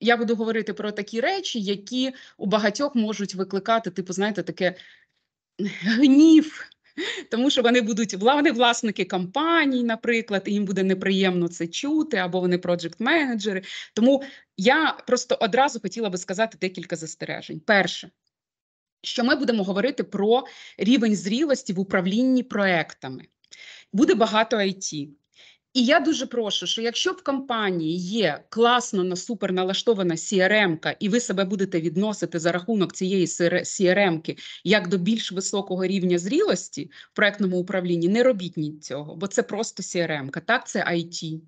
я буду говорити про такі речі, які у багатьох можуть викликати, типу, знаєте, таке гнів. Тому що вони будуть вони власники компаній, наприклад, і їм буде неприємно це чути, або вони проджект-менеджери. Тому я просто одразу хотіла би сказати декілька застережень. Перше, що ми будемо говорити про рівень зрілості в управлінні проектами. Буде багато IT. І я дуже прошу, що якщо в компанії є класно на супер налаштована CRM-ка, і ви себе будете відносити за рахунок цієї CRM-ки як до більш високого рівня зрілості в проектному управлінні, не робіть ні цього, бо це просто CRM-ка, Так, це IT.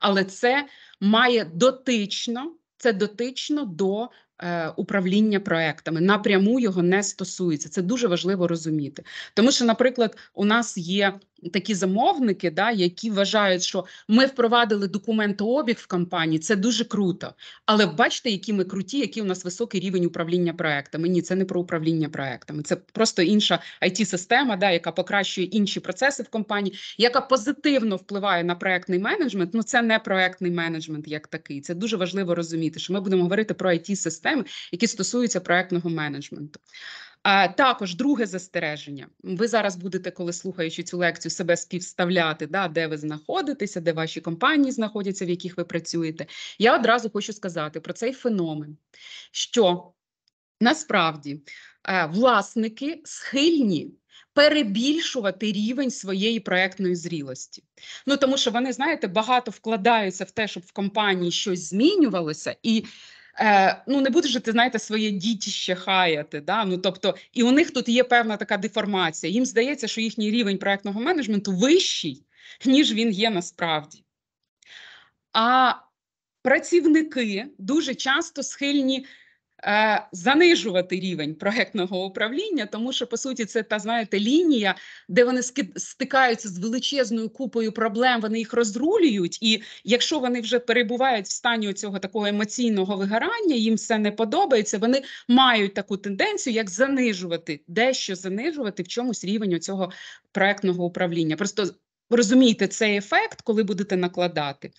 Але це має дотично, це дотично до. Е, управління проектами напряму його не стосується. Це дуже важливо розуміти, тому що, наприклад, у нас є такі замовники, да, які вважають, що ми впровадили документообіг в компанії, це дуже круто. Але бачите, які ми круті, який у нас високий рівень управління проектами. Ні, це не про управління проектами, це просто інша it система да, яка покращує інші процеси в компанії, яка позитивно впливає на проектний менеджмент. Ну це не проектний менеджмент як такий. Це дуже важливо розуміти, що ми будемо говорити про it системи які стосуються проектного менеджменту. А також друге застереження. Ви зараз будете, коли слухаючи цю лекцію, себе співставляти, да, де ви знаходитеся, де ваші компанії знаходяться, в яких ви працюєте. Я одразу хочу сказати про цей феномен, що насправді е, власники схильні. Перебільшувати рівень своєї проектної зрілості, ну тому що вони, знаєте, багато вкладаються в те, щоб в компанії щось змінювалося, і е, ну не будеш же ти знаєте своє дітіще хаяти. Да? Ну, тобто, і у них тут є певна така деформація. Їм здається, що їхній рівень проектного менеджменту вищий, ніж він є насправді. А працівники дуже часто схильні. Е, занижувати рівень проектного управління, тому що по суті це та знаєте лінія, де вони стикаються з величезною купою проблем. Вони їх розрулюють, і якщо вони вже перебувають в стані цього такого емоційного вигорання, їм все не подобається. Вони мають таку тенденцію, як занижувати дещо занижувати в чомусь рівень цього проектного управління. Просто розумійте цей ефект, коли будете накладати.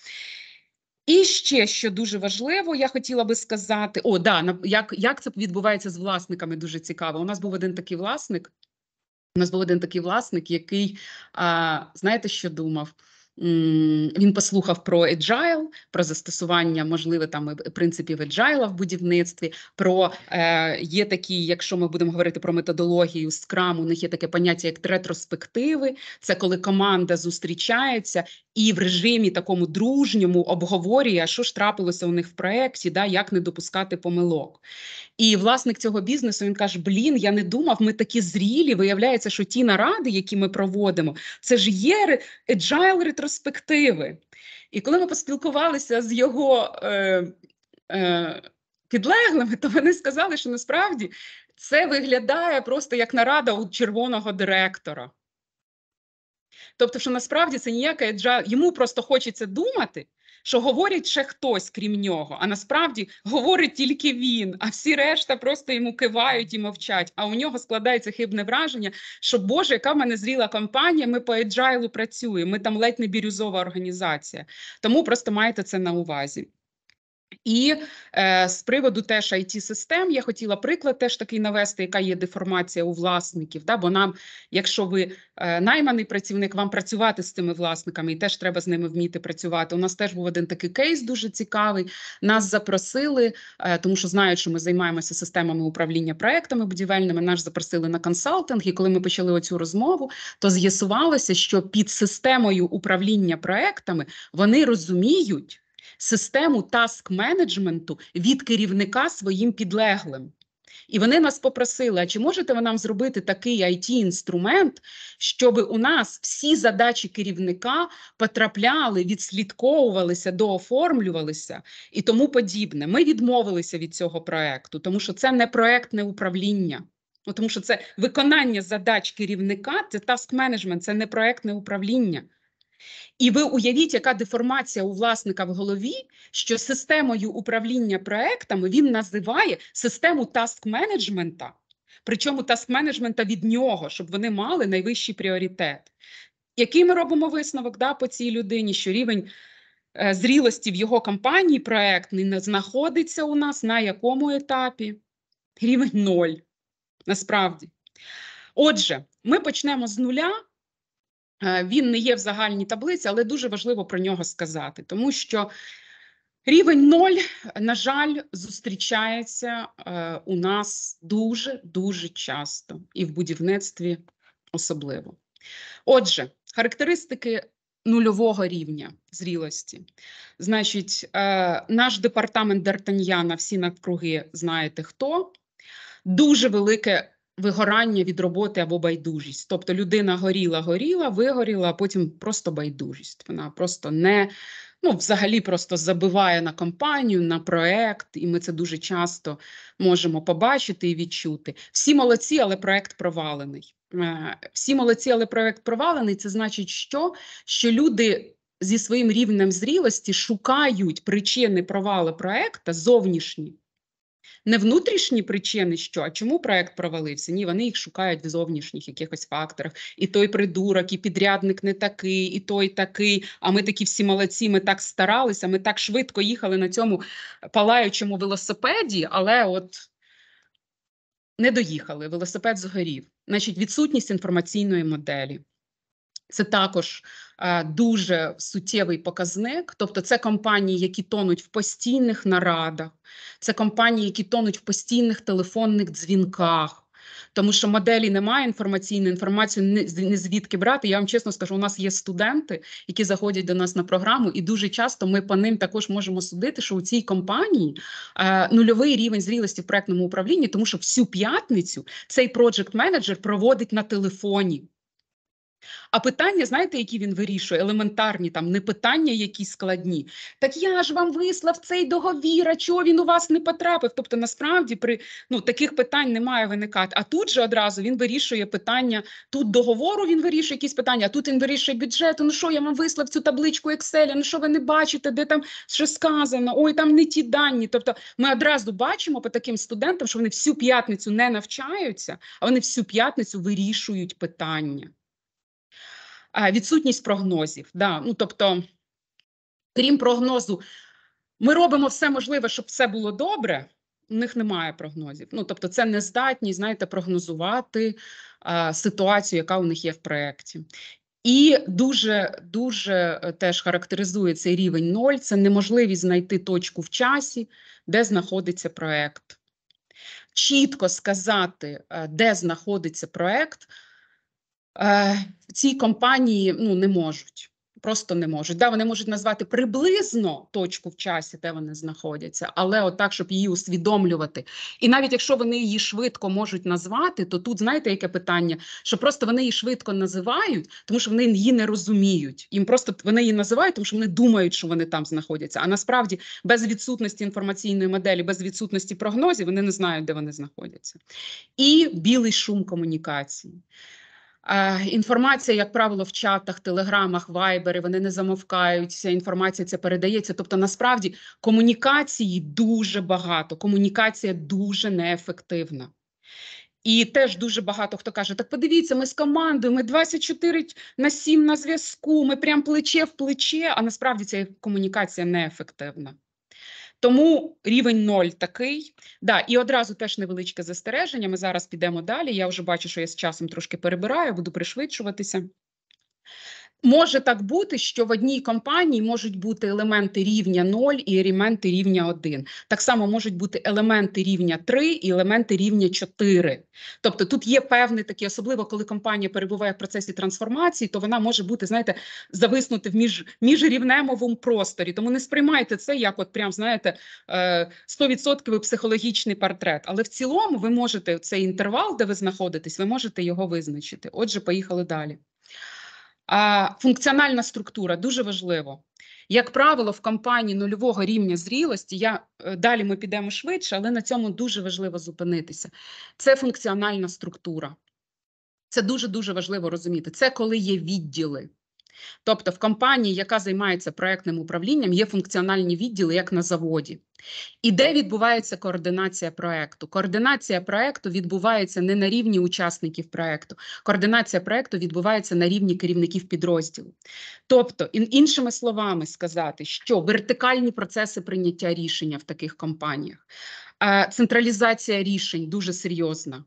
І ще що дуже важливо, я хотіла би сказати: о, да, як, як це відбувається з власниками, дуже цікаво. У нас був один такий власник. У нас був один такий власник, який, а, знаєте, що думав? Він послухав про agile, про застосування можливо, там принципів agile в будівництві. Про е, є такі, якщо ми будемо говорити про методологію скрам, у них є таке поняття, як ретроспективи. Це коли команда зустрічається і в режимі такому дружньому обговорює, що ж трапилося у них в проєкті, да, як не допускати помилок. І власник цього бізнесу він каже: Блін, я не думав, ми такі зрілі. Виявляється, що ті наради, які ми проводимо, це ж є agile ретроспективи перспективи. І коли ми поспілкувалися з його е, е, підлеглими, то вони сказали, що насправді це виглядає просто як нарада у червоного директора. Тобто, що насправді це ніяка джа йому просто хочеться думати, що говорить ще хтось, крім нього, а насправді говорить тільки він, а всі решта просто йому кивають і мовчать. А у нього складається хибне враження, що Боже, яка в мене зріла компанія, ми по еджайлу працюємо, ми там ледь не бірюзова організація. Тому просто маєте це на увазі. І е, з приводу теж it систем я хотіла приклад теж такий навести, яка є деформація у власників. Да? Бо нам, якщо ви е, найманий працівник, вам працювати з цими власниками і теж треба з ними вміти працювати. У нас теж був один такий кейс дуже цікавий. Нас запросили, е, тому що знають, що ми займаємося системами управління проектами будівельними. Нас запросили на консалтинг. І коли ми почали оцю розмову, то з'ясувалося, що під системою управління проектами вони розуміють систему таск менеджменту від керівника своїм підлеглим. І вони нас попросили: а чи можете ви нам зробити такий it інструмент, щоб у нас всі задачі керівника потрапляли, відслідковувалися, дооформлювалися і тому подібне? Ми відмовилися від цього проекту, тому що це не проектне управління. Ну, тому що це виконання задач керівника, це таск менеджмент, це не проектне управління. І ви уявіть, яка деформація у власника в голові, що системою управління проектами він називає систему таск-менеджмента, причому таск-менеджмента від нього, щоб вони мали найвищий пріоритет. Який ми робимо висновок да, по цій людині, що рівень е, зрілості в його компанії проектний знаходиться у нас на якому етапі? Рівень ноль. Насправді. Отже, ми почнемо з нуля. Е, він не є в загальній таблиці, але дуже важливо про нього сказати, тому що рівень 0, на жаль, зустрічається е, у нас дуже дуже часто, і в будівництві особливо. Отже, характеристики нульового рівня зрілості. Значить, е, наш департамент Дартаньяна, всі навкруги знаєте хто. Дуже велике вигорання від роботи або байдужість. Тобто людина горіла, горіла, вигоріла, а потім просто байдужість. Вона просто не ну, взагалі просто забиває на компанію, на проект, і ми це дуже часто можемо побачити і відчути. Всі молодці, але проект провалений. Е, всі молодці, але проект провалений. Це значить, що? що люди. Зі своїм рівнем зрілості шукають причини провалу проекту зовнішні, не внутрішні причини, що а чому проект провалився? Ні, вони їх шукають в зовнішніх якихось факторах. І той придурок, і підрядник не такий, і той такий. А ми такі всі молодці, ми так старалися, ми так швидко їхали на цьому палаючому велосипеді, але от не доїхали. Велосипед згорів. Значить, відсутність інформаційної моделі. Це також е, дуже суттєвий показник. Тобто, це компанії, які тонуть в постійних нарадах, це компанії, які тонуть в постійних телефонних дзвінках, тому що моделі немає інформаційної інформації. не, не звідки брати. Я вам чесно скажу, у нас є студенти, які заходять до нас на програму, і дуже часто ми по ним також можемо судити, що у цій компанії е, нульовий рівень зрілості в проектному управлінні, тому що всю п'ятницю цей проджект менеджер проводить на телефоні. А питання, знаєте, які він вирішує? Елементарні, там не питання, якісь складні. Так я ж вам вислав цей договір, а чого він у вас не потрапив? Тобто, насправді, при ну таких питань немає виникати. А тут же одразу він вирішує питання. Тут договору він вирішує якісь питання, а тут він вирішує бюджету. Ну що я вам вислав цю табличку Excel, ну що ви не бачите, де там що сказано? Ой, там не ті дані. Тобто, ми одразу бачимо по таким студентам, що вони всю п'ятницю не навчаються, а вони всю п'ятницю вирішують питання. Е, відсутність прогнозів. Да. Ну, Тобто, крім прогнозу, ми робимо все можливе, щоб все було добре. У них немає прогнозів. Ну тобто, це нездатність, знаєте, прогнозувати а, е, ситуацію, яка у них є в проєкті. І дуже дуже е, теж характеризує цей рівень ноль: це неможливість знайти точку в часі, де знаходиться проєкт, Чітко сказати, де знаходиться проєкт в е, цій компанії ну, не можуть. Просто не можуть. Да, вони можуть назвати приблизно точку в часі, де вони знаходяться, але отак, щоб її усвідомлювати. І навіть якщо вони її швидко можуть назвати, то тут знаєте, яке питання? Що просто вони її швидко називають, тому що вони її не розуміють. Їм просто вони її називають, тому що вони думають, що вони там знаходяться. А насправді без відсутності інформаційної моделі, без відсутності прогнозів, вони не знають, де вони знаходяться. І білий шум комунікації. Е, інформація, як правило, в чатах, телеграмах, вайбері, вони не замовкаються. інформація ця передається. Тобто, насправді комунікації дуже багато. Комунікація дуже неефективна. І теж дуже багато хто каже: так подивіться, ми з командою, ми 24 на 7 на зв'язку, ми прям плече в плече. А насправді ця комунікація неефективна. Тому рівень 0 такий. Да, І одразу теж невеличке застереження. Ми зараз підемо далі. Я вже бачу, що я з часом трошки перебираю, буду пришвидшуватися. Може так бути, що в одній компанії можуть бути елементи рівня 0 і елементи рівня 1. Так само можуть бути елементи рівня 3 і елементи рівня 4. Тобто тут є певний такий, особливо коли компанія перебуває в процесі трансформації, то вона може бути, знаєте, зависнути в між, міжрівнемовому просторі. Тому не сприймайте це як, от прям знаєте, 100% е, психологічний портрет. Але в цілому ви можете цей інтервал, де ви знаходитесь, ви можете його визначити. Отже, поїхали далі. А функціональна структура дуже важливо. Як правило, в компанії нульового рівня зрілості я е, далі ми підемо швидше, але на цьому дуже важливо зупинитися. Це функціональна структура. Це дуже дуже важливо розуміти. Це коли є відділи. Тобто, в компанії, яка займається проектним управлінням, є функціональні відділи, як на заводі. І де відбувається координація проекту? Координація проекту відбувається не на рівні учасників проекту. Координація проекту відбувається на рівні керівників підрозділу. Тобто, іншими словами, сказати, що вертикальні процеси прийняття рішення в таких компаніях, е, централізація рішень дуже серйозна.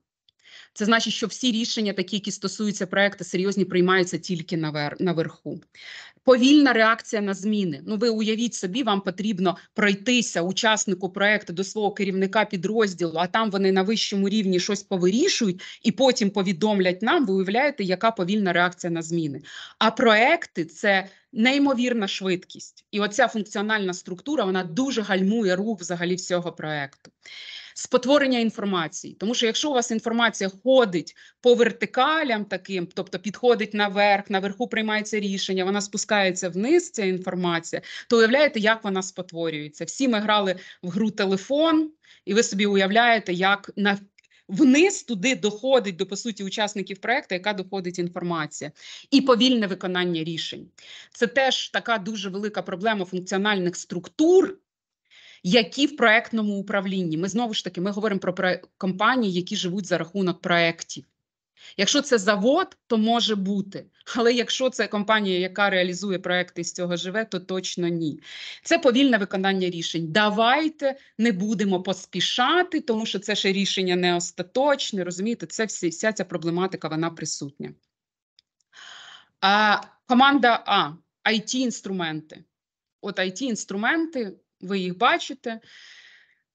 Це значить, що всі рішення, такі які стосуються проекту, серйозні приймаються тільки навер наверху. Повільна реакція на зміни. Ну, ви уявіть собі, вам потрібно пройтися учаснику проекту до свого керівника підрозділу, а там вони на вищому рівні щось повирішують і потім повідомлять нам. Ви уявляєте, яка повільна реакція на зміни. А проекти це. Неймовірна швидкість, і оця функціональна структура вона дуже гальмує рух взагалі всього проекту спотворення інформації. Тому що якщо у вас інформація ходить по вертикалям, таким, тобто підходить наверх, наверху приймається рішення, вона спускається вниз, ця інформація, то уявляєте, як вона спотворюється. Всі ми грали в гру телефон, і ви собі уявляєте, як на Вниз туди доходить до по суті учасників проекту, яка доходить інформація, і повільне виконання рішень. Це теж така дуже велика проблема функціональних структур, які в проектному управлінні. Ми знову ж таки ми говоримо про компанії, які живуть за рахунок проєктів. Якщо це завод, то може бути. Але якщо це компанія, яка реалізує проекти і з цього живе, то точно ні. Це повільне виконання рішень. Давайте не будемо поспішати, тому що це ще рішення не остаточне. Розумієте, це всі, вся ця проблематика вона присутня. А, Команда А, it інструменти От it інструменти ви їх бачите.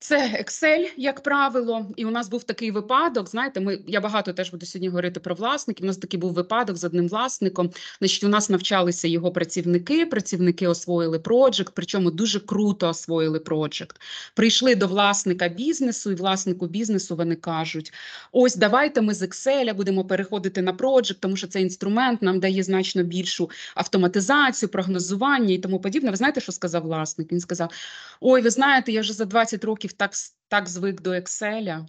Це Excel, як правило, і у нас був такий випадок. Знаєте, ми я багато теж буду сьогодні говорити про власників. У нас такий був випадок з одним власником. Значить, у нас навчалися його працівники. Працівники освоїли проджект, причому дуже круто освоїли проджект. Прийшли до власника бізнесу, і власнику бізнесу вони кажуть: ось давайте ми з Excel будемо переходити на проджект, тому що цей інструмент нам дає значно більшу автоматизацію, прогнозування і тому подібне. Ви знаєте, що сказав власник? Він сказав: Ой, ви знаєте, я вже за 20 років так так звик до Екселя.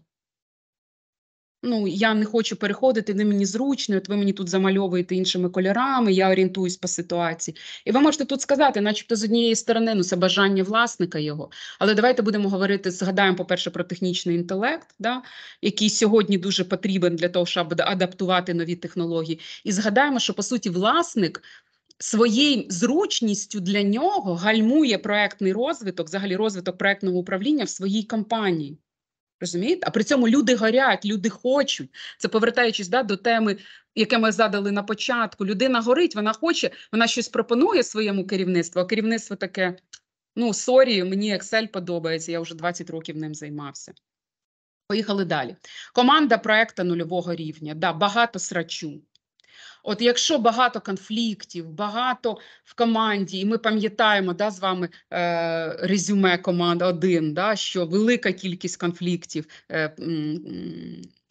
Ну, я не хочу переходити, не мені зручно, от ви мені тут замальовуєте іншими кольорами, я орієнтуюсь по ситуації. І ви можете тут сказати, начебто, з однієї сторони, ну це бажання власника його. Але давайте будемо говорити, згадаємо, по-перше, про технічний інтелект, да, який сьогодні дуже потрібен для того, щоб адаптувати нові технології. І згадаємо, що по суті власник Своєю зручністю для нього гальмує проектний розвиток, взагалі розвиток проектного управління в своїй компанії. Розумієте? А при цьому люди горять, люди хочуть. Це повертаючись да, до теми, яке ми задали на початку. Людина горить, вона хоче, вона щось пропонує своєму керівництву, а керівництво таке: ну, сорі, мені Excel подобається, я вже 20 років ним займався. Поїхали далі. Команда проекту нульового рівня. Да, Багато срачу. От якщо багато конфліктів, багато в команді, і ми пам'ятаємо да, з вами е, резюме команд 1, да, що велика кількість конфліктів. Е,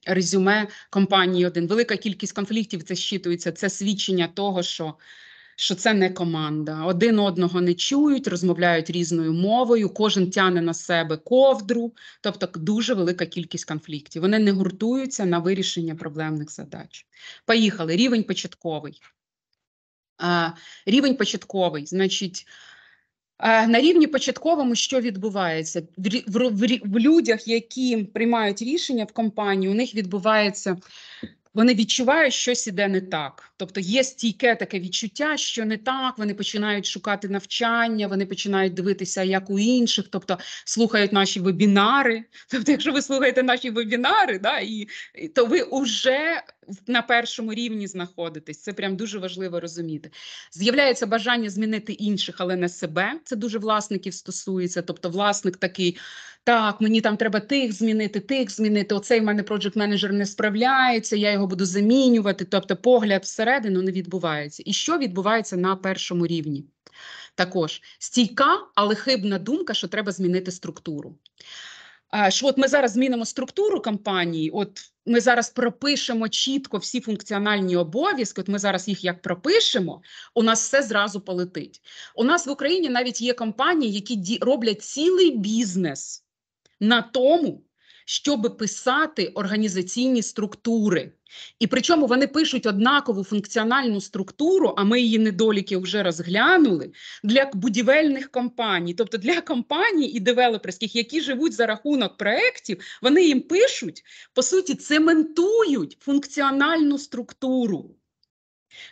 Резюме компанії один велика кількість конфліктів це щитується. Це свідчення того, що що це не команда. Один одного не чують, розмовляють різною мовою, кожен тяне на себе ковдру, тобто дуже велика кількість конфліктів. Вони не гуртуються на вирішення проблемних задач. Поїхали. Рівень початковий. А, Рівень початковий, значить. На рівні початковому, що відбувається в, в, в людях, які приймають рішення в компанії, у них відбувається вони відчувають, що щось іде не так. Тобто є стійке таке відчуття, що не так. Вони починають шукати навчання, вони починають дивитися, як у інших, тобто слухають наші вебінари. Тобто, якщо ви слухаєте наші вебінари, да, і, і то ви вже на першому рівні знаходитесь. Це прям дуже важливо розуміти. З'являється бажання змінити інших, але не себе. Це дуже власників стосується. Тобто, власник такий так, мені там треба тих змінити, тих змінити. Оцей в мене проджект менеджер не справляється, я його буду замінювати. Тобто, погляд всередину не відбувається. І що відбувається на першому рівні? Також стійка, але хибна думка, що треба змінити структуру. Що от ми зараз змінимо структуру компанії? От ми зараз пропишемо чітко всі функціональні обов'язки. От ми зараз їх як пропишемо, у нас все зразу полетить. У нас в Україні навіть є компанії, які роблять цілий бізнес на тому, щоб писати організаційні структури. І причому вони пишуть однакову функціональну структуру, а ми її недоліки вже розглянули для будівельних компаній, тобто для компаній і девелоперських, які живуть за рахунок проєктів, вони їм пишуть, по суті, цементують функціональну структуру.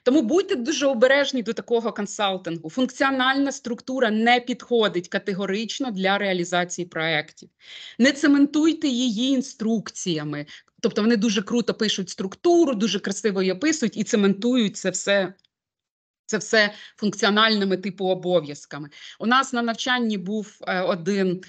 Тому будьте дуже обережні до такого консалтингу. Функціональна структура не підходить категорично для реалізації проєктів. Не цементуйте її інструкціями. Тобто вони дуже круто пишуть структуру, дуже красиво її описують і цементують це все. Це все функціональними типу обов'язками. У нас на навчанні був е, один.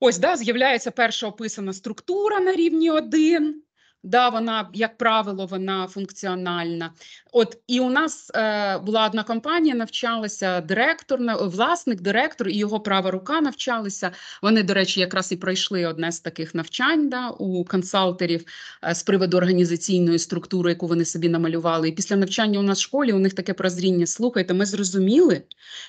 Ось да, з'являється перша описана структура на рівні 1, Да, вона, як правило, вона функціональна. От і у нас е, була одна компанія, навчалася директор, власник, директор і його права рука навчалися. Вони, до речі, якраз і пройшли одне з таких навчань да, у консалтерів е, з приводу організаційної структури, яку вони собі намалювали. І після навчання у нас в школі у них таке прозріння. Слухайте, ми зрозуміли,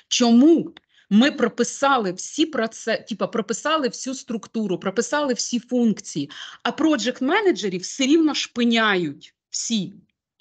чому ми прописали всі процеси, типа прописали всю структуру, прописали всі функції. А проджект менеджерів все рівно шпиняють всі.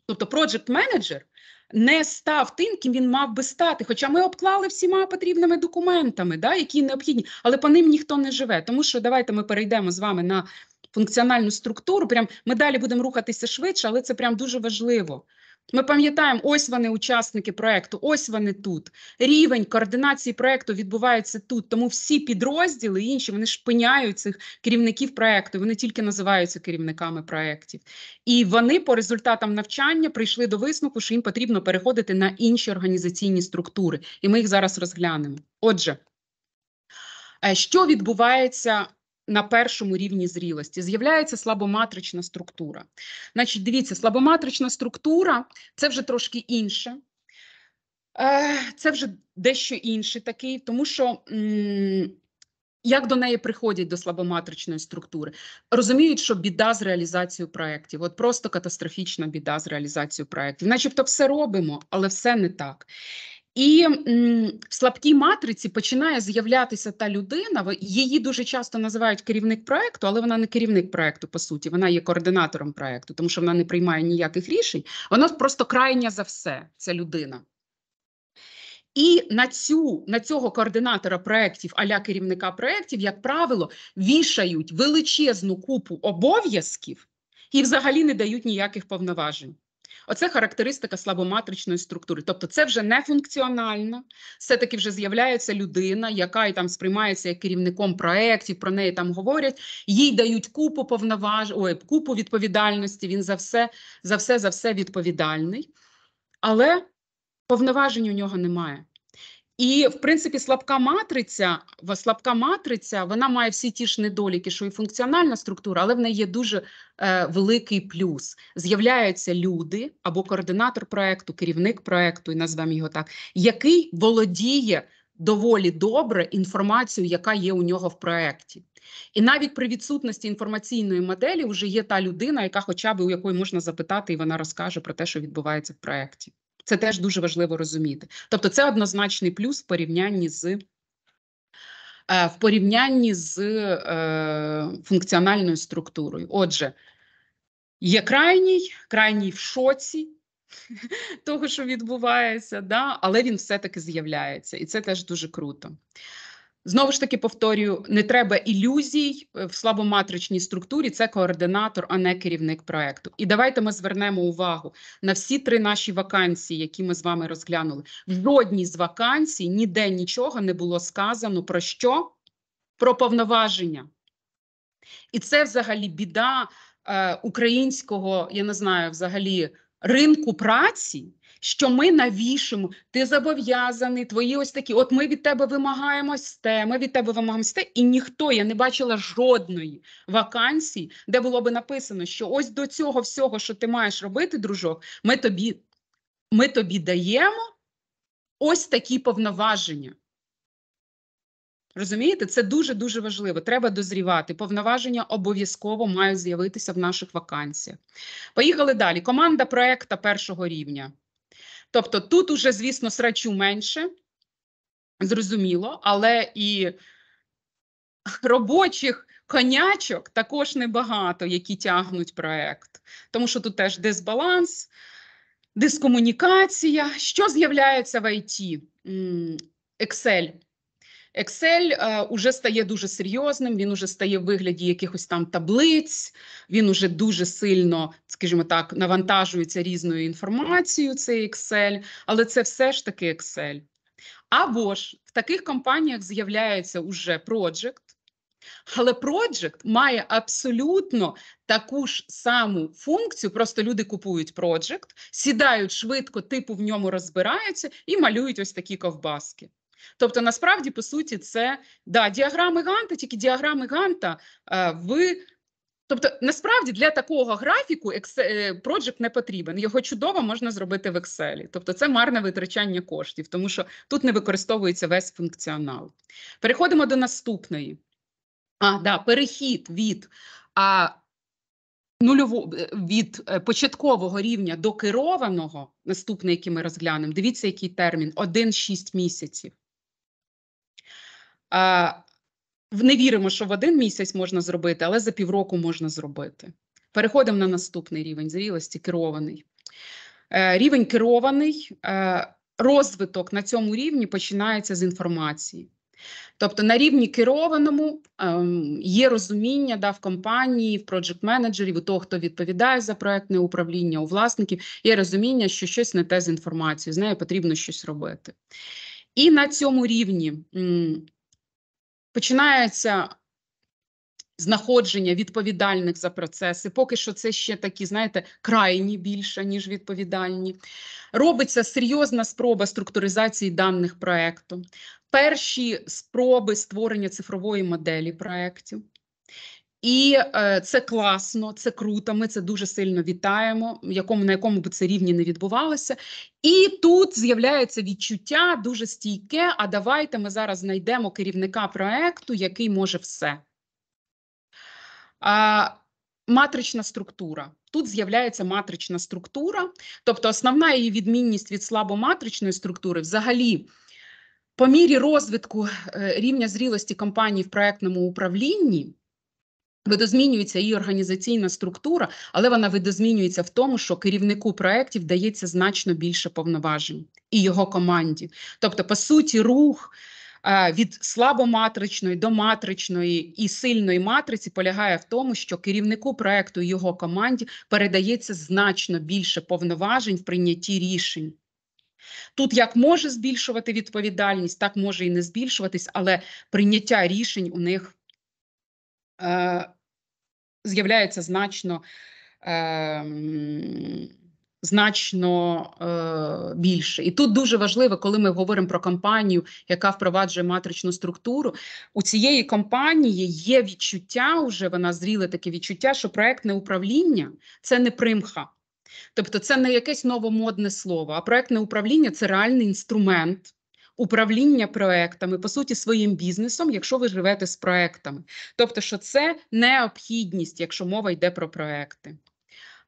Тобто, проджект менеджер не став тим, ким він мав би стати. Хоча ми обклали всіма потрібними документами, да, які необхідні, але по ним ніхто не живе. Тому що давайте ми перейдемо з вами на функціональну структуру. Прям ми далі будемо рухатися швидше, але це прям дуже важливо. Ми пам'ятаємо, ось вони учасники проєкту, ось вони тут. Рівень координації проєкту відбувається тут. Тому всі підрозділи і інші вони шпиняють цих керівників проєкту, Вони тільки називаються керівниками проєктів. І вони по результатам навчання прийшли до висновку, що їм потрібно переходити на інші організаційні структури. І ми їх зараз розглянемо. Отже, е, що відбувається на першому рівні зрілості з'являється слабоматрична структура. Значить, дивіться, слабоматрична структура це вже трошки інше. Е, це вже дещо інший такий, тому що як до неї приходять до слабоматричної структури, розуміють, що біда з реалізацією проєктів, от просто катастрофічна біда з реалізацією проєктів. Начебто все робимо, але все не так. І в слабкій матриці починає з'являтися та людина. Її дуже часто називають керівник проекту, але вона не керівник проекту, по суті. Вона є координатором проекту, тому що вона не приймає ніяких рішень. Вона просто крайня за все, ця людина. І на цю на цього координатора проєктів, аля керівника проєктів, як правило, вішають величезну купу обов'язків і взагалі не дають ніяких повноважень. Оце характеристика слабоматричної структури. Тобто, це вже не функціонально, все-таки вже з'являється людина, яка і там сприймається як керівником проєктів, про неї там говорять, їй дають купу повноваж... Ой, купу відповідальності. Він за все, за все, за все відповідальний. Але повноважень у нього немає. І, в принципі, слабка матриця, слабка матриця, вона має всі ті ж недоліки, що і функціональна структура, але в неї є дуже е, великий плюс. З'являються люди або координатор проекту, керівник проекту, і назвемо його так, який володіє доволі добре інформацією, яка є у нього в проєкті. І навіть при відсутності інформаційної моделі вже є та людина, яка, хоча б у якої можна запитати, і вона розкаже про те, що відбувається в проєкті. Це теж дуже важливо розуміти. Тобто, це однозначний плюс в порівнянні з е, в порівнянні з е, функціональною структурою. Отже, є крайній, крайній в шоці. Того, що відбувається, да, але він все-таки з'являється, і це теж дуже круто. Знову ж таки повторюю: не треба ілюзій е, в слабоматричній структурі. Це координатор, а не керівник проекту. І давайте ми звернемо увагу на всі три наші вакансії, які ми з вами розглянули. В жодній з вакансій ніде нічого не було сказано про що? Про повноваження. І це взагалі біда е, українського, я не знаю, взагалі ринку праці що ми навішимо, ти зобов'язаний, твої ось такі. От ми від тебе вимагаємо те, ми від тебе вимагаємо те, і ніхто я не бачила жодної вакансії, де було би написано, що ось до цього всього, що ти маєш робити, дружок, ми тобі, ми тобі даємо ось такі повноваження. Розумієте, це дуже дуже важливо. Треба дозрівати. Повноваження обов'язково мають з'явитися в наших вакансіях. Поїхали далі. Команда проекта першого рівня. Тобто, тут уже, звісно, срачу менше, зрозуміло, але і робочих конячок також небагато, які тягнуть проект, тому що тут теж дисбаланс, дискомунікація. Що з'являється в ІТ? Excel. Excel е, уже стає дуже серйозним. Він уже стає в вигляді якихось там таблиць. Він уже дуже сильно, скажімо так, навантажується різною інформацією. Цей Excel, але це все ж таки Excel. Або ж в таких компаніях з'являється уже Project, але Project має абсолютно таку ж саму функцію. Просто люди купують Project, сідають швидко, типу в ньому розбираються і малюють ось такі ковбаски. Тобто, насправді, по суті, це да, діаграми Ганта, тільки діаграми Ганта е, ви. Тобто, насправді для такого графіку е, Project не потрібен. Його чудово можна зробити в Excel. Тобто, це марне витрачання коштів, тому що тут не використовується весь функціонал. Переходимо до наступної. А, да, Перехід від а, нульово, е, від е, початкового рівня до керованого, наступний, який ми розглянемо, дивіться, який термін 1-6 місяців. Не віримо, що в один місяць можна зробити, але за півроку можна зробити. Переходимо на наступний рівень зрілості керований. Е, рівень керований, е, розвиток на цьому рівні починається з інформації. Тобто на рівні керованому ем, є розуміння да, в компанії, в проджект-менеджерів, у того, хто відповідає за проектне управління, у власників, є розуміння, що щось не те з інформацією, з нею потрібно щось робити. І на цьому рівні починається знаходження відповідальних за процеси. Поки що це ще такі, знаєте, крайні більше, ніж відповідальні. Робиться серйозна спроба структуризації даних проєкту, перші спроби створення цифрової моделі проєктів. І е, це класно, це круто. Ми це дуже сильно вітаємо, якому на якому би це рівні не відбувалося. І тут з'являється відчуття дуже стійке. А давайте ми зараз знайдемо керівника проекту, який може все. А, Матрична структура. Тут з'являється матрична структура, тобто основна її відмінність від слабоматричної структури взагалі. По мірі розвитку е, рівня зрілості компанії в проектному управлінні Видозмінюється її організаційна структура, але вона видозмінюється в тому, що керівнику проєктів дається значно більше повноважень і його команді. Тобто, по суті, рух е, від слабоматричної до матричної і сильної матриці полягає в тому, що керівнику проєкту і його команді передається значно більше повноважень в прийнятті рішень. Тут як може збільшувати відповідальність, так може і не збільшуватись, але прийняття рішень у них Е, з'являється значно ем, значно е, більше. І тут дуже важливо, коли ми говоримо про компанію, яка впроваджує матричну структуру. У цієї компанії є відчуття, вже вона зріле таке відчуття, що проектне управління це не примха. Тобто це не якесь новомодне слово, а проектне управління це реальний інструмент, управління проектами, по суті, своїм бізнесом, якщо ви живете з проектами. Тобто, що це необхідність, якщо мова йде про проекти.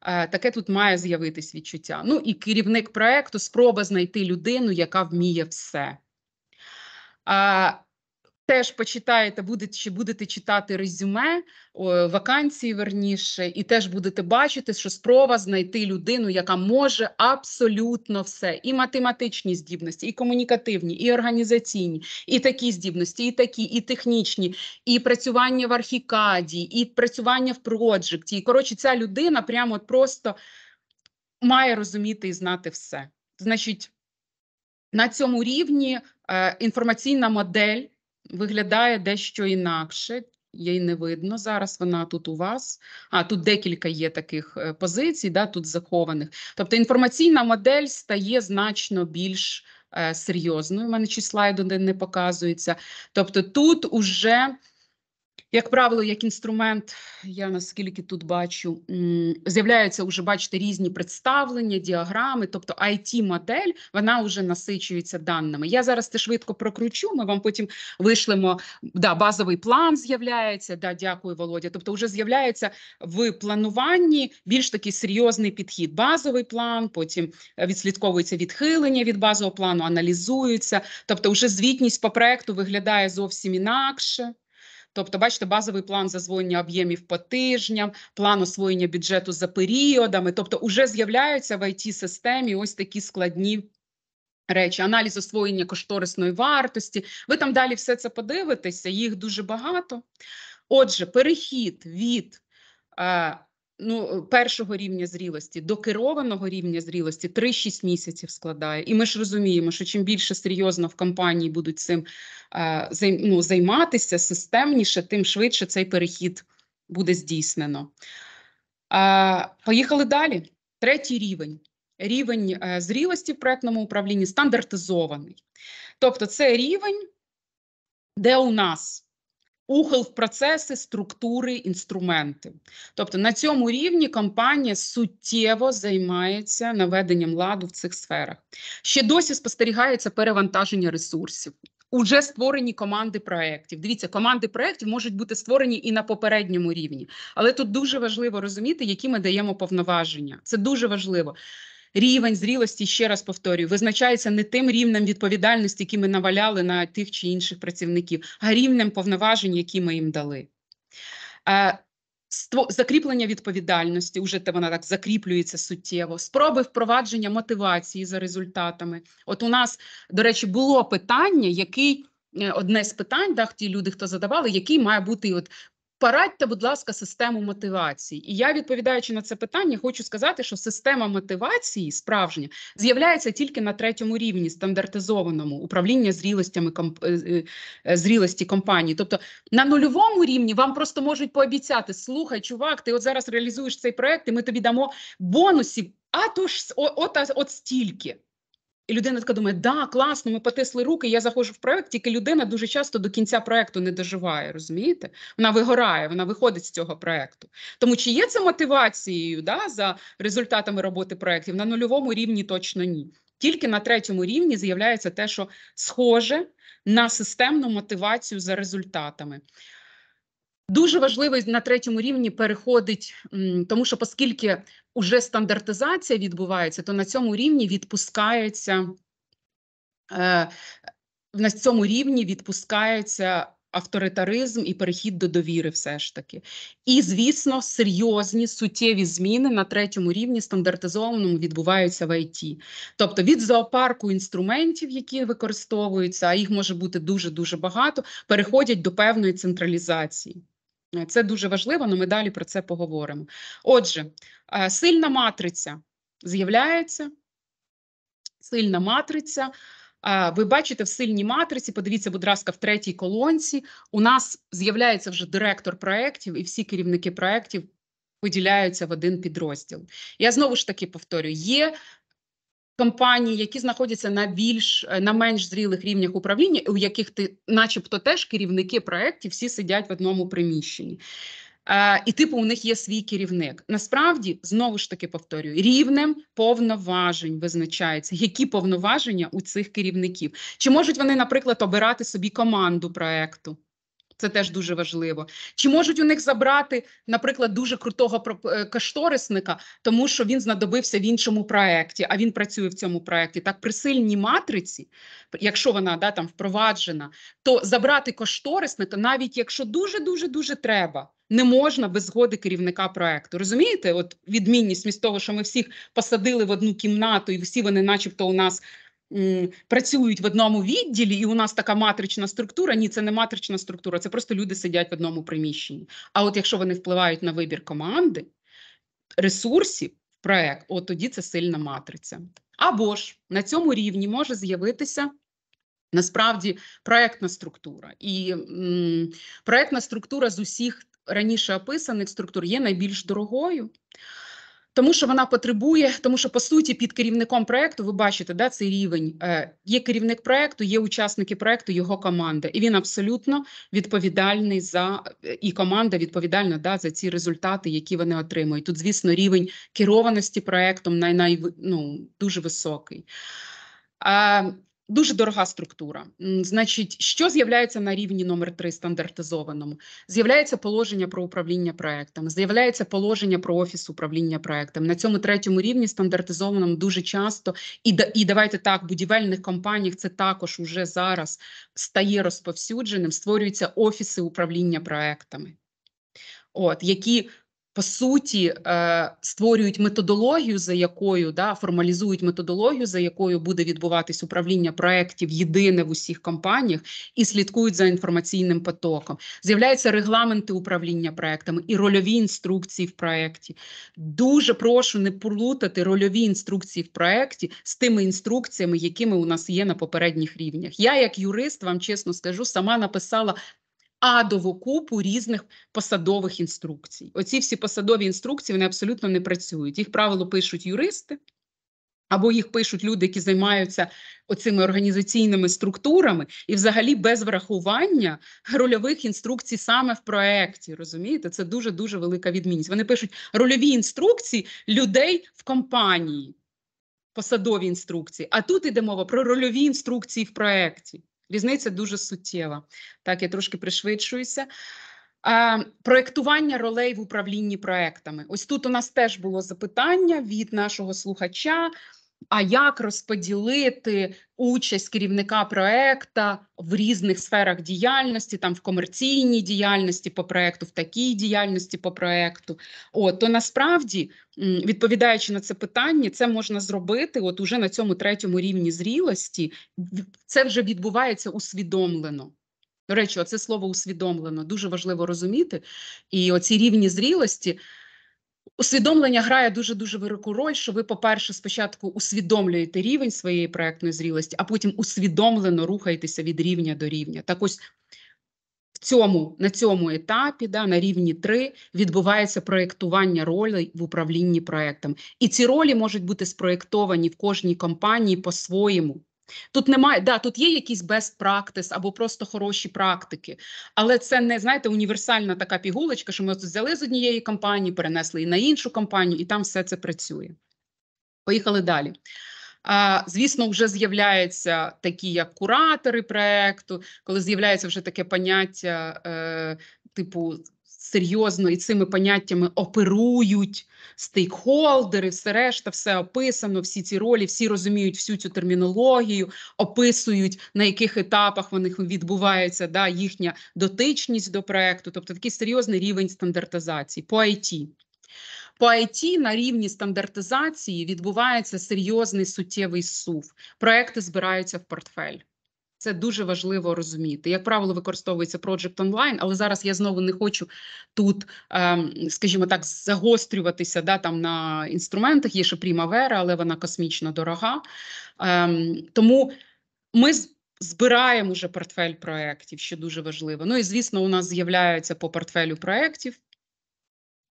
Е, таке тут має з'явитись відчуття. Ну і керівник проекту спроба знайти людину, яка вміє все. Е, Теж почитаєте, будете будете читати резюме, вакансії верніше, і теж будете бачити, що спроба знайти людину, яка може абсолютно все: і математичні здібності, і комунікативні, і організаційні, і такі здібності, і такі, і технічні, і працювання в архікаді, і працювання в проджекті. коротше, ця людина прямо от просто має розуміти і знати все. Значить, на цьому рівні е, інформаційна модель виглядає дещо інакше. Її не видно зараз. Вона тут у вас. А тут декілька є таких е, позицій, да, тут захованих. Тобто інформаційна модель стає значно більш е, серйозною. У мене чи слайд не показується. Тобто, тут уже як правило, як інструмент, я наскільки тут бачу, з'являються вже, бачите, різні представлення, діаграми, тобто it модель вона вже насичується даними. Я зараз це швидко прокручу. Ми вам потім вишлемо. Да, Базовий план з'являється. Да, Дякую, Володя. Тобто, вже з'являється в плануванні більш такий серйозний підхід. Базовий план, потім відслідковується відхилення від базового плану, аналізується. Тобто, вже звітність по проекту виглядає зовсім інакше. Тобто, бачите, базовий план зазвоєння об'ємів по тижням, план освоєння бюджету за періодами, тобто, вже з'являються в it системі ось такі складні. Речі, аналіз освоєння кошторисної вартості. Ви там далі все це подивитеся, їх дуже багато. Отже, перехід від е, ну, е, першого рівня зрілості до керованого рівня зрілості 3-6 місяців складає. І ми ж розуміємо, що чим більше серйозно в компанії будуть цим е, ну, займатися системніше, тим швидше цей перехід буде здійснено. Е, поїхали далі. Третій рівень. Рівень зрілості в проектному управлінні стандартизований. Тобто, це рівень, де у нас Ухил в процеси, структури, інструменти. Тобто на цьому рівні компанія суттєво займається наведенням ладу в цих сферах. Ще досі спостерігається перевантаження ресурсів. Уже створені команди проєктів. Дивіться, команди проєктів можуть бути створені і на попередньому рівні, але тут дуже важливо розуміти, які ми даємо повноваження. Це дуже важливо рівень зрілості, ще раз повторюю, визначається не тим рівнем відповідальності, який ми наваляли на тих чи інших працівників, а рівнем повноважень, які ми їм дали. Е, закріплення відповідальності, уже вона так закріплюється суттєво, спроби впровадження мотивації за результатами. От у нас, до речі, було питання, який е, одне з питань, да, ті люди, хто задавали, який має бути от порадьте, будь ласка, систему мотивації. І я, відповідаючи на це питання, хочу сказати, що система мотивації справжня з'являється тільки на третьому рівні стандартизованому управління зрілостями е, е, е, зрілості компанії. Тобто на нульовому рівні вам просто можуть пообіцяти: слухай, чувак, ти от зараз реалізуєш цей проект, і ми тобі дамо бонусів. А то ж от, от, от стільки. І людина така думає, да, класно, ми потисли руки, я заходжу в проект, тільки людина дуже часто до кінця проекту не доживає, розумієте? Вона вигорає, вона виходить з цього проекту. Тому чи є це мотивацією да, за результатами роботи проєктів? На нульовому рівні точно ні. Тільки на третьому рівні з'являється те, що схоже на системну мотивацію за результатами. Дуже важливий на третьому рівні переходить, тому що оскільки вже стандартизація відбувається, то на цьому рівні відпускається е, на цьому рівні відпускається авторитаризм і перехід до довіри, все ж таки. І, звісно, серйозні суттєві зміни на третьому рівні стандартизованому відбуваються в ІТ. Тобто від зоопарку інструментів, які використовуються, а їх може бути дуже дуже багато, переходять до певної централізації. Це дуже важливо, але ми далі про це поговоримо. Отже, е, сильна матриця з'являється. Сильна матриця. Е, ви бачите, в сильній матриці, подивіться, будь ласка, в третій колонці у нас з'являється вже директор проєктів, і всі керівники проєктів поділяються в один підрозділ. Я знову ж таки повторю: є Компанії, які знаходяться на більш е, на менш зрілих рівнях управління, у яких ти, начебто, теж керівники проєктів всі сидять в одному приміщенні. Е, і типу у них є свій керівник. Насправді, знову ж таки повторюю, рівнем повноважень визначається, які повноваження у цих керівників. Чи можуть вони, наприклад, обирати собі команду проекту? Це теж дуже важливо. Чи можуть у них забрати, наприклад, дуже крутого е, кошторисника, тому що він знадобився в іншому проєкті, а він працює в цьому проєкті. Так, при сильній матриці, якщо вона да, там впроваджена, то забрати кошторисника, навіть якщо дуже дуже дуже треба, не можна без згоди керівника проєкту. Розумієте, от відмінність між того, що ми всіх посадили в одну кімнату, і всі вони, начебто, у нас працюють в одному відділі, і у нас така матрична структура. Ні, це не матрична структура, це просто люди сидять в одному приміщенні. А от якщо вони впливають на вибір команди, ресурсів, проект, от тоді це сильна матриця. Або ж на цьому рівні може з'явитися. Насправді проектна структура і м, проектна структура з усіх раніше описаних структур є найбільш дорогою, тому що вона потребує, тому що по суті під керівником проекту ви бачите, да, цей рівень е, є керівник проекту, є учасники проекту, його команда, і він абсолютно відповідальний за і команда відповідальна да, за ці результати, які вони отримують. Тут, звісно, рівень керованості проектом най, най, ну, дуже високий. Дуже дорога структура. Значить, що з'являється на рівні номер 3 стандартизованому? З'являється положення про управління проектами, з'являється положення про офіс управління проектами. На цьому третьому рівні стандартизованому дуже часто і і давайте так, будівельних компаніях це також уже зараз стає розповсюдженим. Створюються офіси управління проектами, от які по суті е, створюють методологію, за якою да формалізують методологію, за якою буде відбуватись управління проєктів єдине в усіх компаніях, і слідкують за інформаційним потоком. З'являються регламенти управління проектами і рольові інструкції в проєкті. Дуже прошу не плутати рольові інструкції в проєкті з тими інструкціями, якими у нас є на попередніх рівнях. Я, як юрист, вам чесно скажу, сама написала адову купу різних посадових інструкцій. Оці всі посадові інструкції вони абсолютно не працюють. Їх правило пишуть юристи. Або їх пишуть люди, які займаються оцими організаційними структурами, і взагалі без врахування рольових інструкцій саме в проєкті. Розумієте, це дуже дуже велика відмінність. Вони пишуть рольові інструкції людей в компанії, посадові інструкції. А тут йде мова про рольові інструкції в проєкті. Різниця дуже суттєва. Так, я трошки пришвидшуюся. проектування ролей в управлінні проектами. Ось тут у нас теж було запитання від нашого слухача а як розподілити участь керівника проекту в різних сферах діяльності, там в комерційній діяльності по проекту, в такій діяльності по проекту. От, то насправді, відповідаючи на це питання, це можна зробити от уже на цьому третьому рівні зрілості, це вже відбувається усвідомлено. До речі, оце слово усвідомлено дуже важливо розуміти. І оці рівні зрілості. Усвідомлення грає дуже дуже велику роль, що ви, по-перше, спочатку усвідомлюєте рівень своєї проектної зрілості, а потім усвідомлено рухаєтеся від рівня до рівня. Так ось в цьому, на цьому етапі, да, на рівні 3, відбувається проєктування ролей в управлінні проектом. І ці ролі можуть бути спроєктовані в кожній компанії по-своєму. Тут немає, да, тут є якісь best practice або просто хороші практики, але це не знаєте універсальна така пігулочка, що ми взяли з однієї компанії, перенесли і на іншу компанію, і там все це працює. Поїхали далі. А, Звісно, вже з'являються такі, як куратори проекту, коли з'являється вже таке поняття, е, типу серйозно і цими поняттями оперують стейкхолдери, все решта, все описано, всі ці ролі, всі розуміють всю цю термінологію, описують на яких етапах них відбувається да, їхня дотичність до проекту, тобто такий серйозний рівень стандартизації по IT. По IT на рівні стандартизації відбувається серйозний суттєвий сув. Проекти збираються в портфель. Це дуже важливо розуміти. Як правило, використовується Project Online, але зараз я знову не хочу тут, ем, скажімо так, загострюватися да, там на інструментах. Є ще Primavera, але вона космічно дорога. Ем, тому ми збираємо вже портфель проєктів, що дуже важливо. Ну і звісно, у нас з'являються по портфелю проєктів.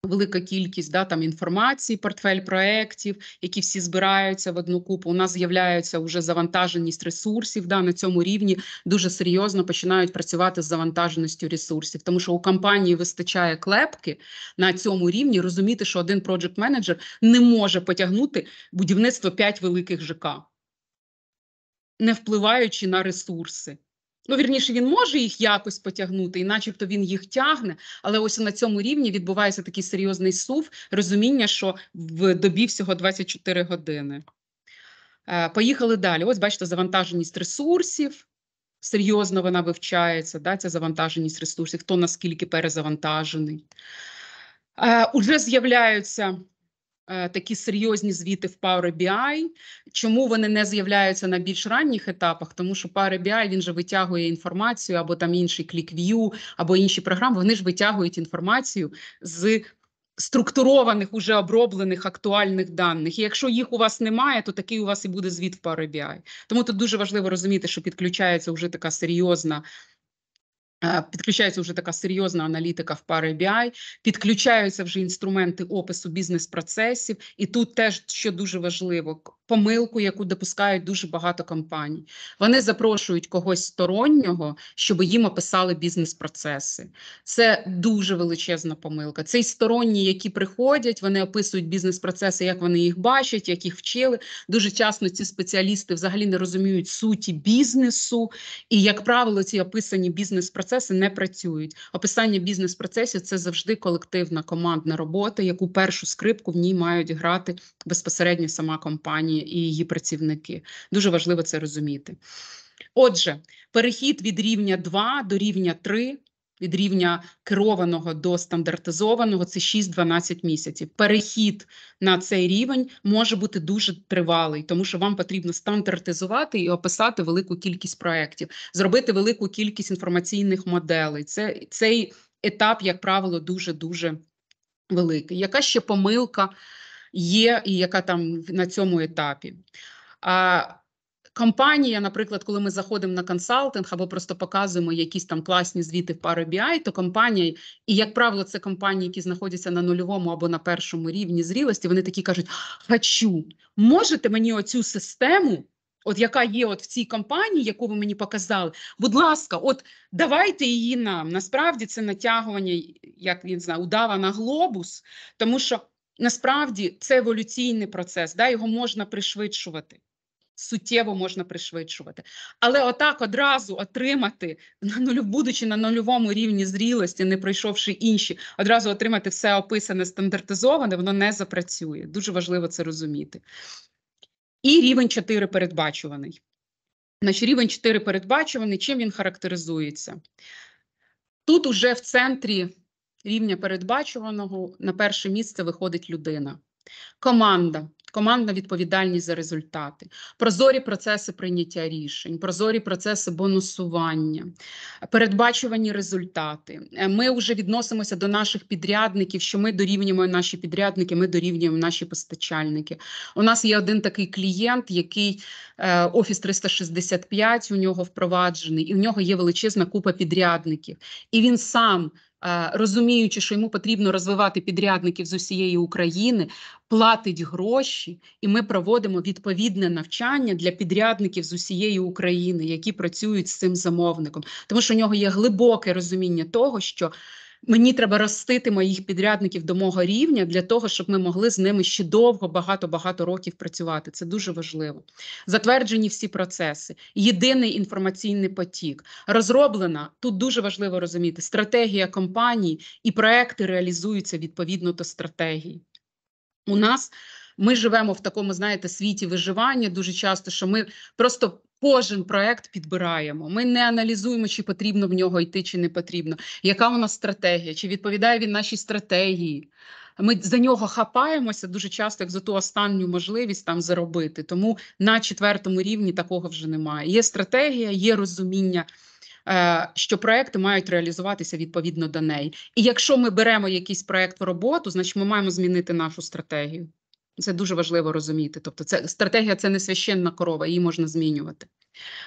Велика кількість да, там інформації, портфель проєктів, які всі збираються в одну купу. У нас з'являється вже завантаженість ресурсів. Да, На цьому рівні дуже серйозно починають працювати з завантаженістю ресурсів, тому що у компанії вистачає клепки на цьому рівні розуміти, що один проджект менеджер не може потягнути будівництво п'ять великих ЖК, не впливаючи на ресурси. Ну, вірніше, він може їх якось потягнути, і начебто він їх тягне, але ось на цьому рівні відбувається такий серйозний сув, розуміння, що в добі всього 24 години. Е, поїхали далі. Ось, бачите, завантаженість ресурсів. Серйозно вона вивчається, да, ця завантаженість ресурсів, хто наскільки перезавантажений. Е, Уже з'являються Е, такі серйозні звіти в Power BI. Чому вони не з'являються на більш ранніх етапах? Тому що Power BI, він же витягує інформацію або там інший ClickView, або інші програми. Вони ж витягують інформацію з. Структурованих, уже оброблених актуальних даних, і якщо їх у вас немає, то такий у вас і буде звіт в Power BI. Тому тут дуже важливо розуміти, що підключається вже така серйозна Підключається вже така серйозна аналітика в пари BI, підключаються вже інструменти опису бізнес-процесів, і тут теж що дуже важливо, помилку, яку допускають дуже багато компаній. Вони запрошують когось стороннього, щоб їм описали бізнес-процеси. Це дуже величезна помилка. Цей сторонні, які приходять, вони описують бізнес-процеси, як вони їх бачать, як їх вчили. Дуже часто ці спеціалісти взагалі не розуміють суті бізнесу, і як правило, ці описані бізнес-процеси процеси не працюють. Описання бізнес-процесів це завжди колективна командна робота, яку першу скрипку в ній мають грати безпосередньо сама компанія і її працівники. Дуже важливо це розуміти. Отже, перехід від рівня 2 до рівня 3 від рівня керованого до стандартизованого це 6-12 місяців. Перехід на цей рівень може бути дуже тривалий, тому що вам потрібно стандартизувати і описати велику кількість проєктів, зробити велику кількість інформаційних моделей. Це цей етап, як правило, дуже дуже великий. Яка ще помилка є, і яка там на цьому етапі? А Компанія, наприклад, коли ми заходимо на консалтинг або просто показуємо якісь там класні звіти в Power BI, то компанія, і як правило, це компанії, які знаходяться на нульовому або на першому рівні зрілості, вони такі кажуть: хочу, можете мені оцю систему. От яка є от в цій компанії, яку ви мені показали, будь ласка, от давайте її нам. Насправді це натягування, як він знає, удава на глобус, тому що насправді це еволюційний процес, да, його можна пришвидшувати суттєво можна пришвидшувати. Але отак одразу отримати на нулю, будучи на нульовому рівні зрілості, не пройшовши інші, одразу отримати все описане, стандартизоване, воно не запрацює. Дуже важливо це розуміти. І рівень 4 передбачуваний. Значить, рівень 4 передбачуваний, чим він характеризується? Тут уже в центрі рівня передбачуваного на перше місце виходить людина. Команда командна відповідальність за результати, прозорі процеси прийняття рішень, прозорі процеси бонусування, передбачувані результати. Е, ми вже відносимося до наших підрядників, що ми дорівнюємо наші підрядники, ми дорівнюємо наші постачальники. У нас є один такий клієнт, який е, Офіс 365 у нього впроваджений, і в нього є величезна купа підрядників. І він сам Е, розуміючи, що йому потрібно розвивати підрядників з усієї України, платить гроші, і ми проводимо відповідне навчання для підрядників з усієї України, які працюють з цим замовником, тому що у нього є глибоке розуміння того, що Мені треба ростити моїх підрядників до мого рівня для того, щоб ми могли з ними ще довго, багато-багато років працювати. Це дуже важливо. Затверджені всі процеси, єдиний інформаційний потік, розроблена тут дуже важливо розуміти стратегія компанії і проекти реалізуються відповідно до стратегії. У нас ми живемо в такому, знаєте, світі виживання дуже часто, що ми просто Кожен проект підбираємо. Ми не аналізуємо, чи потрібно в нього йти, чи не потрібно. Яка у нас стратегія? Чи відповідає він нашій стратегії? Ми за нього хапаємося дуже часто як за ту останню можливість там заробити. Тому на четвертому рівні такого вже немає. Є стратегія, є розуміння. Е, що проекти мають реалізуватися відповідно до неї, і якщо ми беремо якийсь проект в роботу, значить ми маємо змінити нашу стратегію. Це дуже важливо розуміти. Тобто, це стратегія це не священна корова, її можна змінювати.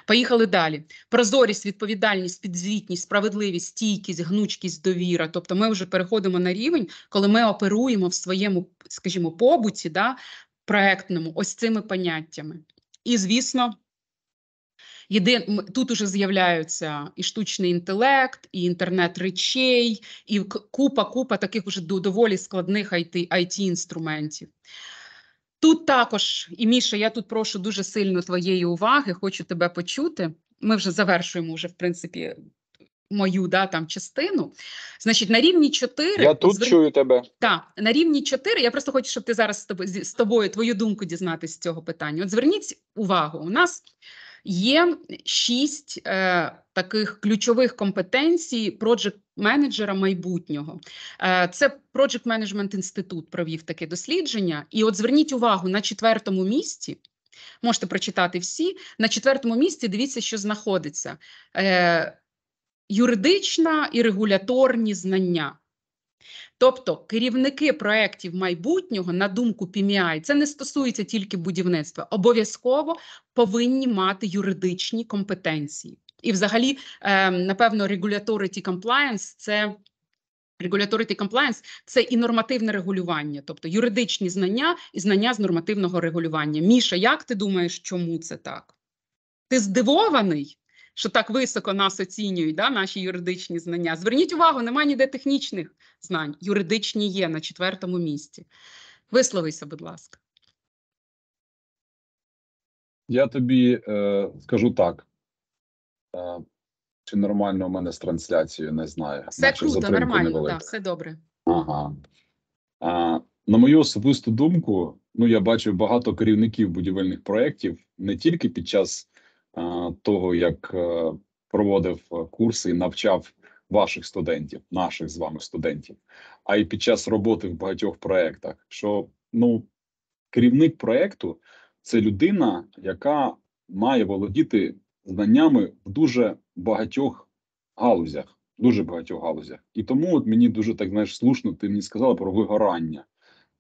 Поїхали далі. Прозорість, відповідальність, підзвітність, справедливість, стійкість, гнучкість, довіра. Тобто, ми вже переходимо на рівень, коли ми оперуємо в своєму, скажімо, побуті да, проектному ось цими поняттями. І, звісно, Єди... тут уже з'являються і штучний інтелект, і інтернет речей, і купа, купа таких вже доволі складних it інструментів. Тут також і Міша, я тут прошу дуже сильно твоєї уваги, хочу тебе почути. Ми вже завершуємо вже, в принципі, мою да, там, частину. Значить, на рівні 4... Я тут звер... чую тебе. Так, на рівні 4, я просто хочу, щоб ти зараз з тобою з тобою твою думку дізнатися з цього питання. От зверніть увагу, у нас є шість е, таких ключових компетенцій Project менеджера майбутнього. Е, це Project Management Інститут провів таке дослідження. І от зверніть увагу на четвертому місці. Можете прочитати всі. На четвертому місці дивіться, що знаходиться е, юридична і регуляторні знання. Тобто керівники проєктів майбутнього, на думку PMI, це не стосується тільки будівництва, обов'язково повинні мати юридичні компетенції. І, взагалі, ем, напевно, regulatory compliance – це. Regulatory compliance – це і нормативне регулювання, тобто юридичні знання і знання з нормативного регулювання. Міша, як ти думаєш, чому це так? Ти здивований, що так високо нас оцінюють, да, наші юридичні знання? Зверніть увагу, немає ніде технічних знань. Юридичні є на четвертому місці. Висловися, будь ласка. Я тобі е, скажу так. Чи нормально у мене з трансляцією, не знаю. Все Наче круто, нормально, так, да, все добре. Ага. А, На мою особисту думку, ну я бачив багато керівників будівельних проєктів не тільки під час а, того, як а, е, проводив е, курси і навчав ваших студентів, наших з вами студентів, а й під час роботи в багатьох проєктах. Що ну, керівник проєкту це людина, яка має володіти знаннями в дуже багатьох галузях, дуже багатьох галузях. І тому от мені дуже так знаєш слушно, ти мені сказала про вигорання.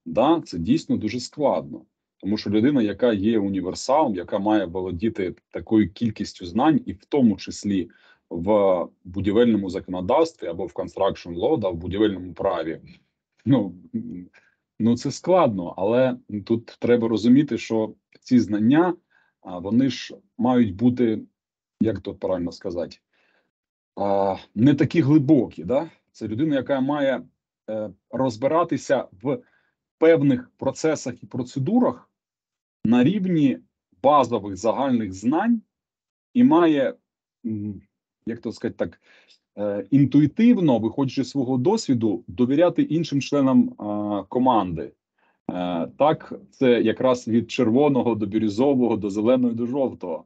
Да, Це дійсно дуже складно, тому що людина, яка є універсалом, яка має володіти такою кількістю знань, і в тому числі в будівельному законодавстві або в construction law, да, в будівельному праві. Ну, Ну, це складно, але тут треба розуміти, що ці знання вони ж мають бути як тут правильно сказати, а, не такі глибокі. Да? Це людина, яка має е, розбиратися в певних процесах і процедурах на рівні базових загальних знань і має, як то сказати так, е, інтуїтивно, виходячи з свого досвіду, довіряти іншим членам команди. Е, так, це якраз від червоного до бірюзового, до зеленого до жовтого.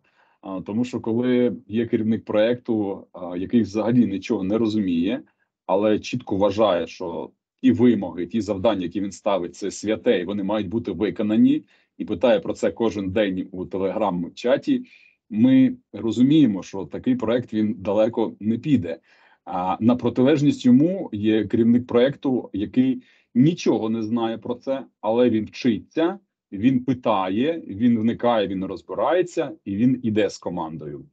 Тому що коли є керівник проекту, який взагалі нічого не розуміє, але чітко вважає, що ті вимоги, ті завдання, які він ставить, це святе, і вони мають бути виконані, і питає про це кожен день у телеграм-чаті. Ми розуміємо, що такий проект він далеко не піде. А на протилежність йому є керівник проекту, який нічого не знає про це, але він вчиться він питає, він вникає, він розбирається і він іде з командою.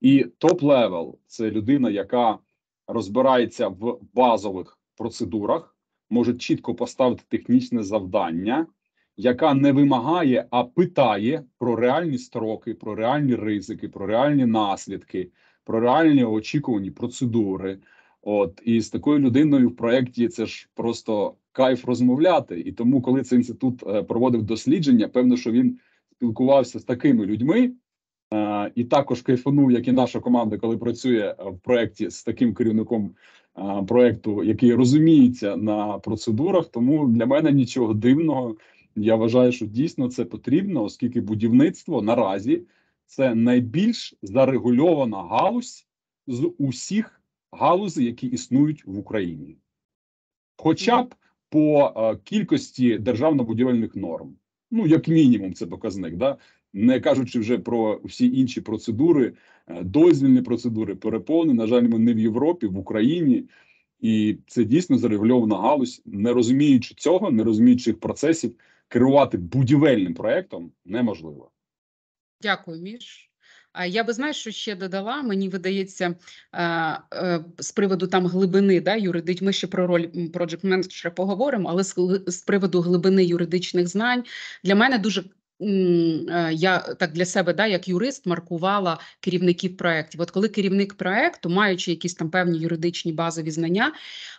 І топ-левел це людина, яка розбирається в базових процедурах, може чітко поставити технічне завдання, яка не вимагає, а питає про реальні строки, про реальні ризики, про реальні наслідки, про реальні очікувані процедури. От і з такою людиною в проєкті це ж просто кайф розмовляти. І тому, коли цей інститут е, проводив дослідження, певно, що він спілкувався з такими людьми. Е, і також кайфанув, як і наша команда, коли працює е, в проєкті з таким керівником проєкту, який розуміється на процедурах. Тому для мене нічого дивного. Я вважаю, що дійсно це потрібно, оскільки будівництво наразі це найбільш зарегульована галузь з усіх галузей, які існують в Україні. Хоча б по кількості державно-будівельних норм. Ну як мінімум, це показник, да не кажучи вже про всі інші процедури, е, дозвільні процедури, переповни. На жаль, ми не в Європі, в Україні. І це дійсно зарегульована галузь, не розуміючи цього, не розуміючи цих процесів, керувати будівельним проектом неможливо. Дякую, Міш я би знаєш, що ще додала. Мені видається е, з приводу там глибини да, юридич. Ми ще про роль Project Manager поговоримо, але з приводу глибини юридичних знань для мене дуже. Е, я так для себе, да, як юрист, маркувала керівників проєктів. От коли керівник проєкту, маючи якісь там певні юридичні базові знання,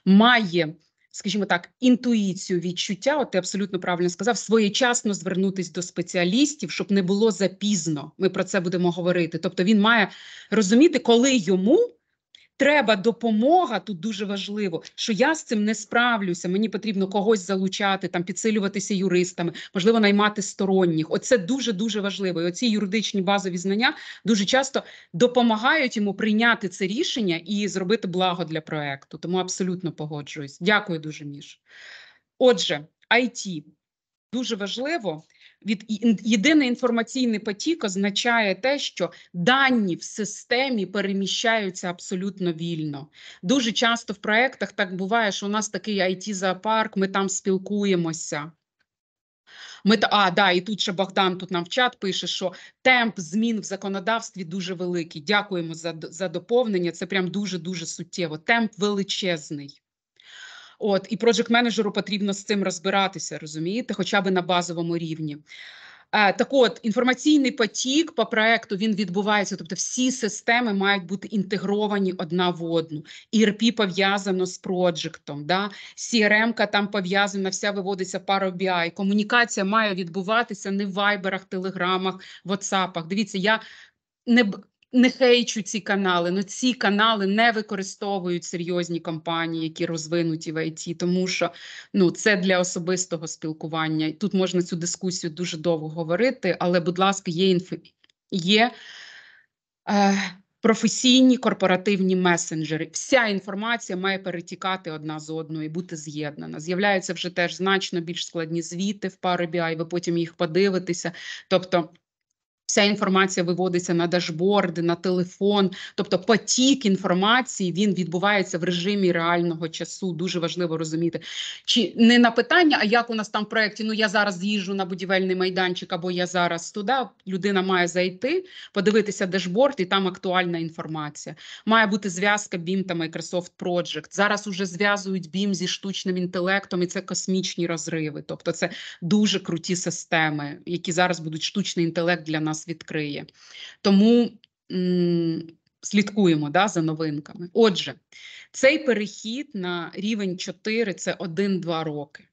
має скажімо так, інтуїцію відчуття, от ти абсолютно правильно сказав, своєчасно звернутися до спеціалістів, щоб не було запізно. Ми про це будемо говорити. Тобто він має розуміти, коли йому треба допомога. Тут дуже важливо, що я з цим не справлюся. Мені потрібно когось залучати, там підсилюватися юристами, можливо, наймати сторонніх. Оце дуже дуже важливо. І Оці юридичні базові знання дуже часто допомагають йому прийняти це рішення і зробити благо для проекту. Тому абсолютно погоджуюсь. Дякую дуже, Міш. Отже, IT. дуже важливо від єдиний інформаційний потік означає те, що дані в системі переміщаються абсолютно вільно. Дуже часто в проектах так буває, що у нас такий it зоопарк ми там спілкуємося. Ми а, да, і тут ще Богдан тут нам в чат пише, що темп змін в законодавстві дуже великий. Дякуємо за за доповнення. Це прям дуже дуже суттєво. Темп величезний. От і project менеджеру потрібно з цим розбиратися, розумієте, хоча б на базовому рівні. Е, так, от інформаційний потік по проекту він відбувається. Тобто, всі системи мають бути інтегровані одна в одну. ERP пов'язано з проджектом, да? CRM-ка там пов'язана, вся виводиться пара BI. Комунікація має відбуватися не в вайберах, телеграмах, ватсапах. Дивіться, я не не хейчу ці канали, але ну, ці канали не використовують серйозні компанії, які розвинуті в ІТ, тому що ну це для особистого спілкування. І тут можна цю дискусію дуже довго говорити, але, будь ласка, є інф... є е, професійні корпоративні месенджери. Вся інформація має перетікати одна з одної, бути з'єднана. З'являються вже теж значно більш складні звіти в Power BI, ви потім їх подивитеся. Тобто вся інформація виводиться на дашборди, на телефон. Тобто, потік інформації він відбувається в режимі реального часу. Дуже важливо розуміти, чи не на питання, а як у нас там в проєкті, Ну я зараз їжу на будівельний майданчик, або я зараз туди. Людина має зайти, подивитися дашборд, і там актуальна інформація. Має бути зв'язка BIM та Microsoft Project. Зараз уже зв'язують BIM зі штучним інтелектом, і це космічні розриви. Тобто, це дуже круті системи, які зараз будуть штучний інтелект для нас нас відкриє. Тому м слідкуємо да, за новинками. Отже, цей перехід на рівень 4 це 1-2 роки.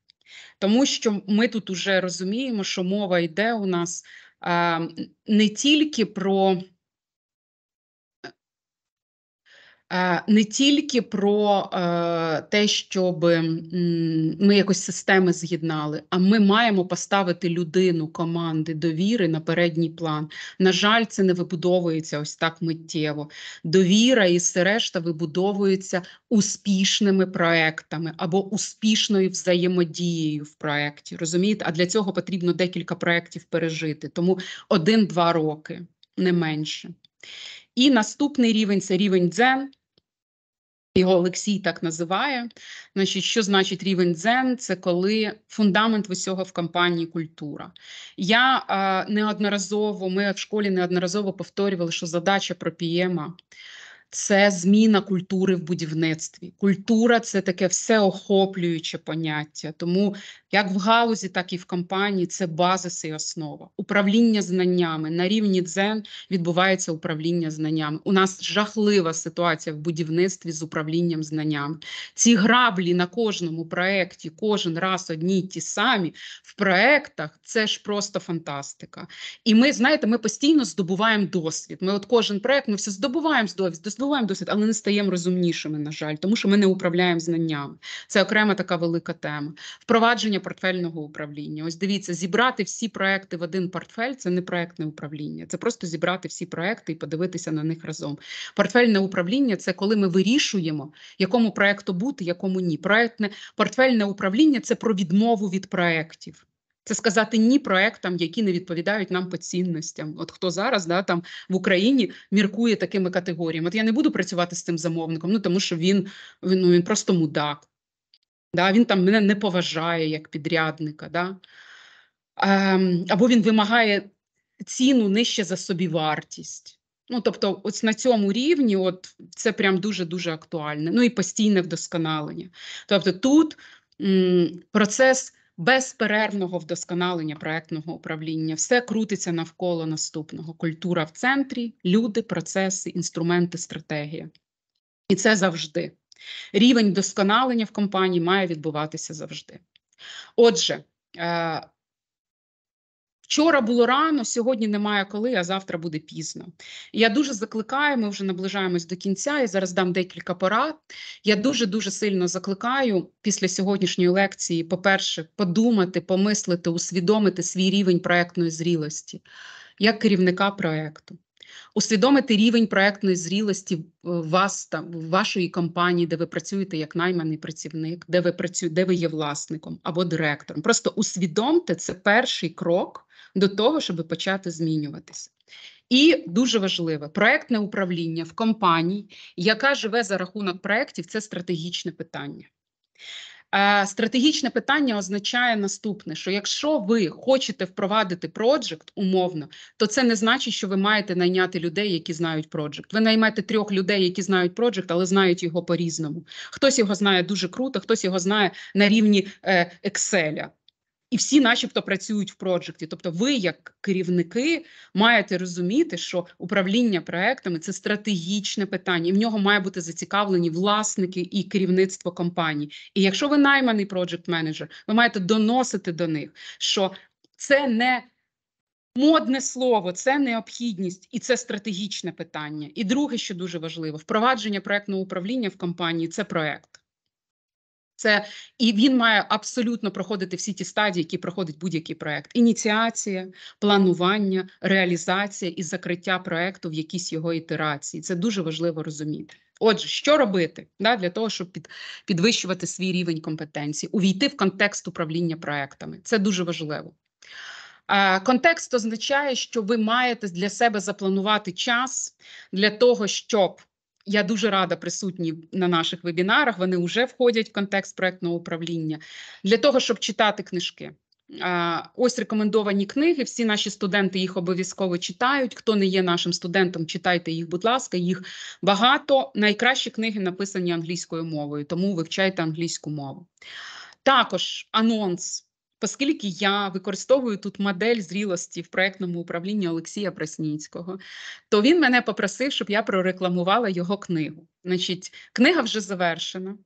Тому що ми тут вже розуміємо, що мова йде у нас е, не тільки про Е, не тільки про е, те, щоб ми якось системи з'єднали, а ми маємо поставити людину команди довіри на передній план. На жаль, це не вибудовується ось так миттєво. Довіра і все решта вибудовується успішними проектами або успішною взаємодією в проєкті. Розумієте, а для цього потрібно декілька проєктів пережити, тому один-два роки не менше. І наступний рівень це рівень дзен. Його Олексій так називає. Значить, Що значить рівень дзен? Це коли фундамент усього в компанії культура. Я е, неодноразово, ми в школі неодноразово повторювали, що задача про пієма це зміна культури в будівництві. Культура це таке всеохоплююче поняття. Тому як в галузі, так і в компанії це базис і основа. Управління знаннями на рівні дзен відбувається управління знаннями. У нас жахлива ситуація в будівництві з управлінням знаннями. Ці граблі на кожному проєкті, кожен раз одні й ті самі в проєктах це ж просто фантастика. І ми знаєте, ми постійно здобуваємо досвід. Ми, от кожен проєкт, ми все здобуваємо досвід здобуваємо досвід, але не стаємо розумнішими, на жаль, тому що ми не управляємо знаннями. Це окрема така велика тема. Впровадження портфельного управління. Ось дивіться, зібрати всі проекти в один портфель це не проектне управління, це просто зібрати всі проекти і подивитися на них разом. Портфельне управління це коли ми вирішуємо, якому проекту бути, якому ні. Проектне портфельне управління це про відмову від проектів. Це сказати ні проектам, які не відповідають нам по цінностям. От хто зараз да там в Україні міркує такими категоріями? От я не буду працювати з цим замовником, ну тому що він він, ну, він просто мудак. Да? Він там мене не поважає як підрядника. Да? Ем, Або він вимагає ціну нижче за собівартість. Ну, тобто, ось на цьому рівні, от це прям дуже дуже актуальне. Ну і постійне вдосконалення. Тобто, тут м, процес безперервного вдосконалення проектного управління. Все крутиться навколо наступного: культура в центрі, люди, процеси, інструменти, стратегія. І це завжди. Рівень вдосконалення в компанії має відбуватися завжди. Отже, е, Вчора було рано, сьогодні немає коли, а завтра буде пізно. Я дуже закликаю. Ми вже наближаємось до кінця. Я зараз дам декілька порад. Я дуже дуже сильно закликаю після сьогоднішньої лекції, по-перше, подумати, помислити, усвідомити свій рівень проектної зрілості як керівника проекту. Усвідомити рівень проектної зрілості е, вас та вашої компанії, де ви працюєте як найманий працівник, де ви працю, де ви є власником або директором. Просто усвідомте це перший крок до того, щоб почати змінюватися. І дуже важливе проектне управління в компанії, яка живе за рахунок проєктів, це стратегічне питання. Е, стратегічне питання означає наступне: що якщо ви хочете впровадити проджект умовно, то це не значить, що ви маєте найняти людей, які знають проджект. Ви наймете трьох людей, які знають проджект, але знають його по-різному. Хтось його знає дуже круто, хтось його знає на рівні е, Excel і всі, начебто, працюють в проджекті. Тобто, ви, як керівники, маєте розуміти, що управління проектами це стратегічне питання, і в нього має бути зацікавлені власники і керівництво компанії. І якщо ви найманий проджект менеджер, ви маєте доносити до них, що це не Модне слово, це необхідність і це стратегічне питання. І друге, що дуже важливо, впровадження проектного управління в компанії це проект. Це і він має абсолютно проходити всі ті стадії, які проходить будь-який проект: ініціація, планування, реалізація і закриття проекту в якійсь його ітерації. Це дуже важливо розуміти. Отже, що робити да, для того, щоб під, підвищувати свій рівень компетенції, увійти в контекст управління проектами. Це дуже важливо. Контекст означає, що ви маєте для себе запланувати час для того, щоб я дуже рада присутні на наших вебінарах. Вони вже входять в контекст проектного управління для того, щоб читати книжки. Ось рекомендовані книги. Всі наші студенти їх обов'язково читають. Хто не є нашим студентом, читайте їх, будь ласка, їх багато. Найкращі книги написані англійською мовою, тому вивчайте англійську мову. Також анонс. Оскільки я використовую тут модель зрілості в проєктному управлінні Олексія Просніцького, то він мене попросив, щоб я прорекламувала його книгу. Значить, книга вже завершена.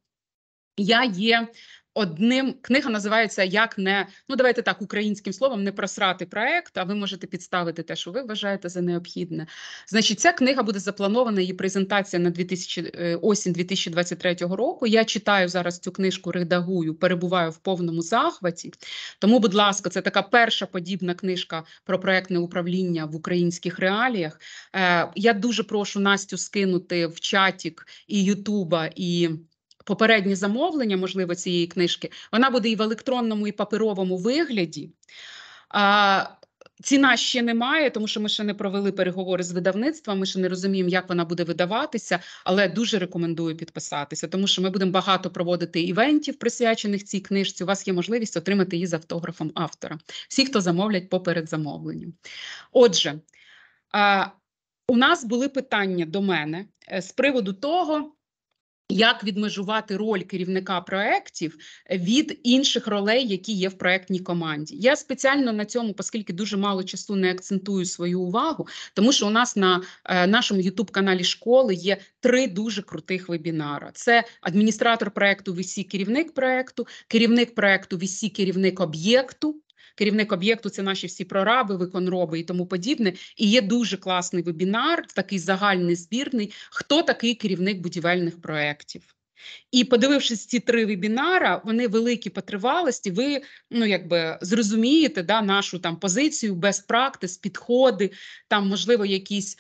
Я є Одним книга називається Як не ну давайте так українським словом не просрати проект. А ви можете підставити те, що ви вважаєте за необхідне. Значить, ця книга буде запланована її презентація на 2000, е, осінь 2023 року. Я читаю зараз цю книжку, редагую, перебуваю в повному захваті. Тому, будь ласка, це така перша подібна книжка про проектне управління в українських реаліях. Е, Я дуже прошу Настю скинути в чатік і Ютуба і попереднє замовлення, можливо, цієї книжки, вона буде і в електронному, і паперовому вигляді. А, Ціна ще немає, тому що ми ще не провели переговори з видавництвом, Ми ще не розуміємо, як вона буде видаватися, але дуже рекомендую підписатися, тому що ми будемо багато проводити івентів, присвячених цій книжці. У вас є можливість отримати її з автографом автора. Всі, хто замовлять поперед замовленням. Отже, у нас були питання до мене е, з приводу того. Як відмежувати роль керівника проєктів від інших ролей, які є в проєктній команді? Я спеціально на цьому, оскільки дуже мало часу не акцентую свою увагу, тому що у нас на е, нашому Ютуб-каналі школи є три дуже крутих вебінара: це адміністратор проєкту, VC керівник проєкту, керівник проєкту, VC керівник об'єкту керівник об'єкту це наші всі прораби, виконроби і тому подібне. І є дуже класний вебінар, такий загальний збірний. Хто такий керівник будівельних проєктів? І подивившись ці три вебінара, вони великі по тривалості. Ви ну якби зрозумієте да, нашу там позицію без практис, підходи, там, можливо, якісь.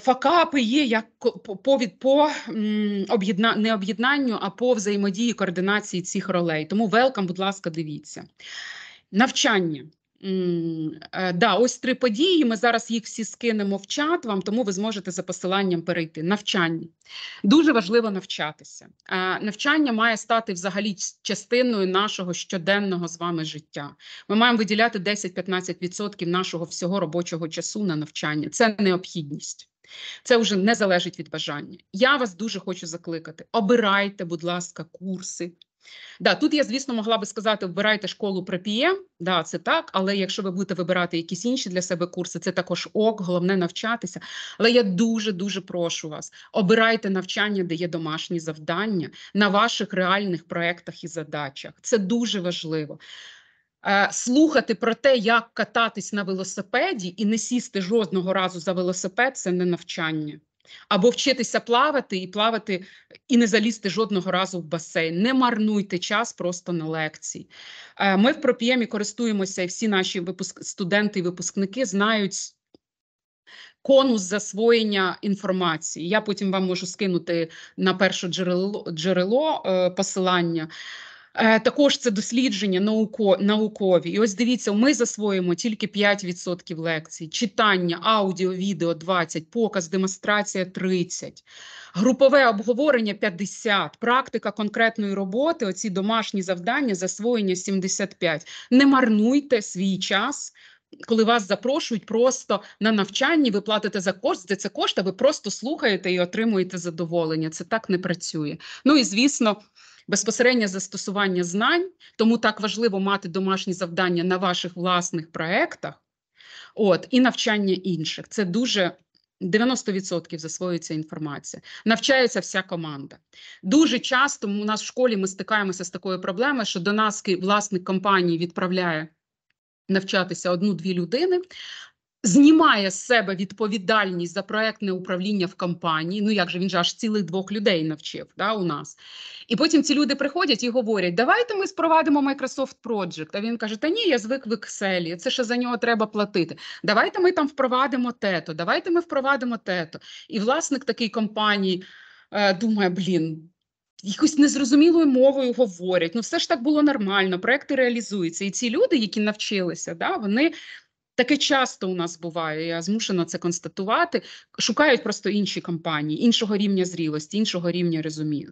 Факапи є як по від по об'єдна не об'єднанню, а по взаємодії координації цих ролей. Тому велкам, будь ласка, дивіться. Навчання. Е, да, Ось три події. Ми зараз їх всі скинемо в чат вам, тому ви зможете за посиланням перейти. Навчання. Дуже важливо навчатися. Е, навчання має стати взагалі частиною нашого щоденного з вами життя. Ми маємо виділяти 10-15% нашого всього робочого часу на навчання. Це необхідність. Це вже не залежить від бажання. Я вас дуже хочу закликати. Обирайте, будь ласка, курси, Да, Тут я, звісно, могла би сказати: вибирайте школу пропіє, да, це так, але якщо ви будете вибирати якісь інші для себе курси, це також ок, головне навчатися. Але я дуже-дуже прошу вас: обирайте навчання, де є домашні завдання на ваших реальних проєктах і задачах. Це дуже важливо. Е, слухати про те, як кататись на велосипеді і не сісти жодного разу за велосипед це не навчання. Або вчитися плавати і плавати, і не залізти жодного разу в басейн. Не марнуйте час просто на лекції. Е, ми в проп'ємі користуємося, і всі наші випуск... студенти і випускники знають конус засвоєння інформації. Я потім вам можу скинути на перше джерело, джерело е, посилання. Е, також це дослідження науко, наукові. І ось дивіться, ми засвоїмо тільки 5% лекцій, читання, аудіо, відео 20, показ, демонстрація 30, групове обговорення 50, практика конкретної роботи, оці домашні завдання, засвоєння 75. Не марнуйте свій час. Коли вас запрошують просто на навчання, ви платите за кошти, де це кошти, ви просто слухаєте і отримуєте задоволення. Це так не працює. Ну і звісно, безпосереднє застосування знань, тому так важливо мати домашні завдання на ваших власних проєктах, от, і навчання інших. Це дуже 90% засвоюється інформація. Навчається вся команда. Дуже часто у нас в школі ми стикаємося з такою проблемою, що до нас власник компанії відправляє навчатися одну-дві людини, знімає з себе відповідальність за проектне управління в компанії. Ну як же він же аж цілих двох людей навчив да, у нас. І потім ці люди приходять і говорять: давайте ми спровадимо Microsoft Project. А він каже: Та ні, я звик в Excel, це ще за нього треба платити. Давайте ми там впровадимо тето, давайте ми впровадимо тето. І власник такої компанії е, думає, блін. Якось незрозумілою мовою говорять, ну все ж так було нормально, проекти реалізуються. І ці люди, які навчилися, да, вони Таке часто у нас буває, я змушена це констатувати. Шукають просто інші компанії, іншого рівня зрілості, іншого рівня розумі,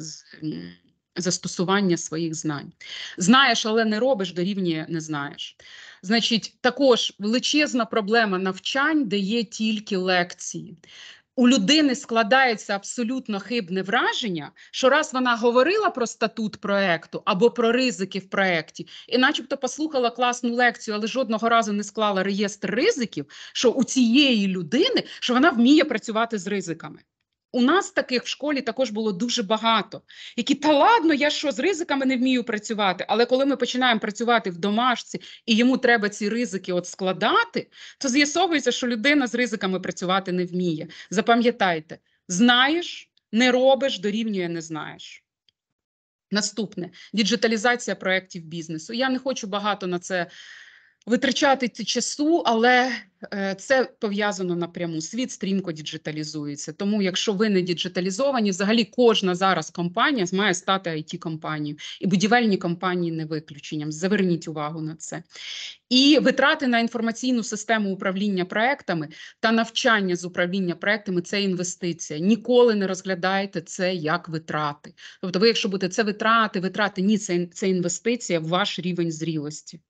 застосування своїх знань. Знаєш, але не робиш, дорівнює не знаєш. Значить, також величезна проблема навчань, де є тільки лекції у людини складається абсолютно хибне враження, що раз вона говорила про статут проекту або про ризики в проекті, і, начебто, послухала класну лекцію, але жодного разу не склала реєстр ризиків, що у цієї людини що вона вміє працювати з ризиками. У нас таких в школі також було дуже багато, які та ладно, я що з ризиками не вмію працювати. Але коли ми починаємо працювати в домашці і йому треба ці ризики от складати, то з'ясовується, що людина з ризиками працювати не вміє. Запам'ятайте, знаєш, не робиш, дорівнює, не знаєш. Наступне діджиталізація проєктів бізнесу. Я не хочу багато на це витрачати це часу, але е, це пов'язано напряму. Світ стрімко діджиталізується. Тому, якщо ви не діджиталізовані, взагалі кожна зараз компанія має стати it компанією і будівельні компанії не виключенням. Заверніть увагу на це. І витрати на інформаційну систему управління проектами та навчання з управління проектами це інвестиція. Ніколи не розглядайте це як витрати. Тобто, ви, якщо будете це витрати, витрати ні, це, це інвестиція в ваш рівень зрілості.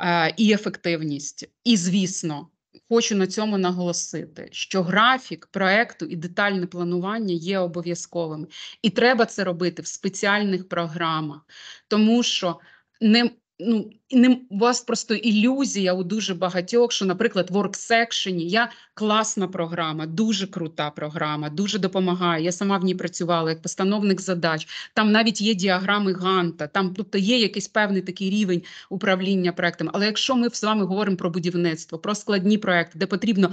Е, і ефективність. І, звісно, хочу на цьому наголосити, що графік проекту і детальне планування є обов'язковими, і треба це робити в спеціальних програмах, тому що не Ну не у вас просто ілюзія у дуже багатьох, що, наприклад, в оргсекшені я класна програма, дуже крута програма, дуже допомагає. Я сама в ній працювала як постановник задач. Там навіть є діаграми Ганта, там, тобто, є якийсь певний такий рівень управління проектами. Але якщо ми з вами говоримо про будівництво, про складні проекти, де потрібно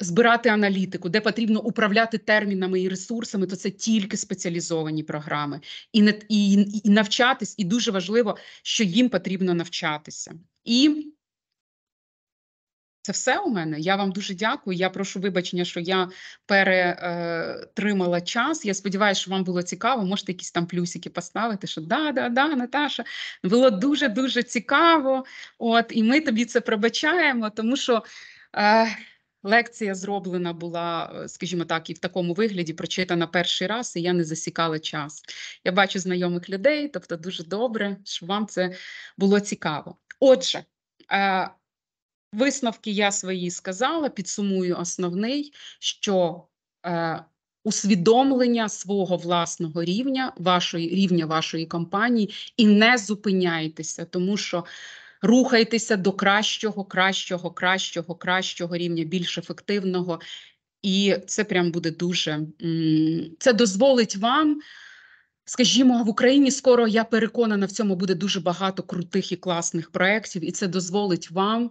Збирати аналітику, де потрібно управляти термінами і ресурсами, то це тільки спеціалізовані програми, і не і, і навчатись, і дуже важливо, що їм потрібно навчатися. І це все у мене. Я вам дуже дякую. Я прошу вибачення, що я перетримала час. Я сподіваюся, що вам було цікаво. Можете якісь там плюсики поставити, що да, да, да, Наташа, було дуже дуже цікаво. От і ми тобі це пробачаємо, тому що. Е, Лекція зроблена була, е, скажімо так, і в такому вигляді прочитана перший раз, і я не засікала час. Я бачу знайомих людей, тобто дуже добре, щоб вам це було цікаво. Отже, е, висновки я свої сказала, підсумую основний, що е, усвідомлення свого власного рівня, вашої рівня вашої компанії, і не зупиняйтеся, тому що рухайтеся до кращого, кращого, кращого, кращого рівня, більш ефективного. І це прям буде дуже це дозволить вам. Скажімо, в Україні скоро я переконана в цьому буде дуже багато крутих і класних проєктів, і це дозволить вам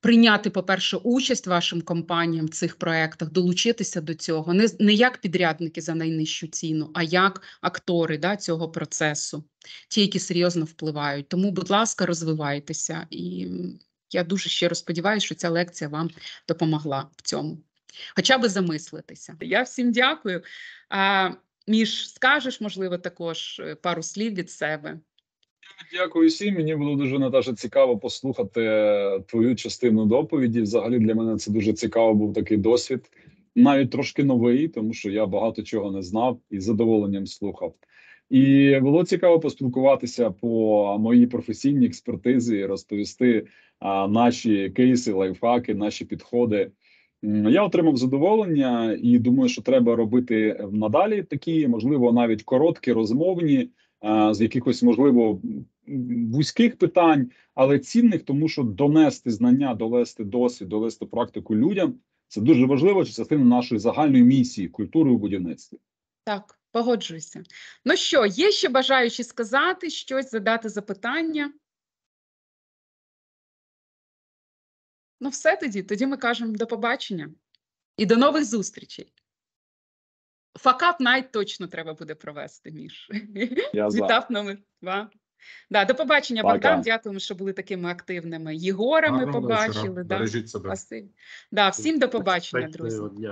прийняти, по-перше, участь вашим компаніям в цих проектах, долучитися до цього, не не як підрядники за найнижчу ціну, а як актори да, цього процесу, ті, які серйозно впливають. Тому, будь ласка, розвивайтеся, і я дуже щиро сподіваюся, що ця лекція вам допомогла в цьому. Хоча би замислитися. Я всім дякую. А, Між скажеш, можливо, також е, пару слів від себе. Дякую всім. Мені було дуже Наташа цікаво послухати е, твою частину доповіді. Взагалі для мене це дуже цікаво. Був такий досвід, навіть трошки новий, тому що я багато чого не знав і з задоволенням слухав. І було цікаво поспілкуватися по моїй професійній експертизі, розповісти а, наші кейси, лайфхаки, наші підходи. Я отримав задоволення і думаю, що треба робити е, надалі такі, можливо, навіть короткі розмовні з якихось можливо вузьких питань, але цінних, тому що донести знання, довести досвід, довести практику людям це дуже важливо частина нашої загальної місії культури у будівництві. Так, погоджуюся. Ну що, є ще бажаючі сказати щось, задати запитання? Ну, все тоді. Тоді ми кажемо до побачення і до нових зустрічей. Факап найт точно треба буде провести між Вітап два. Да, До побачення, Пока. Богдан. Дякуємо, що були такими активними. Єгора ми побачили. Да. Себе. да. Всім до побачення, друзі.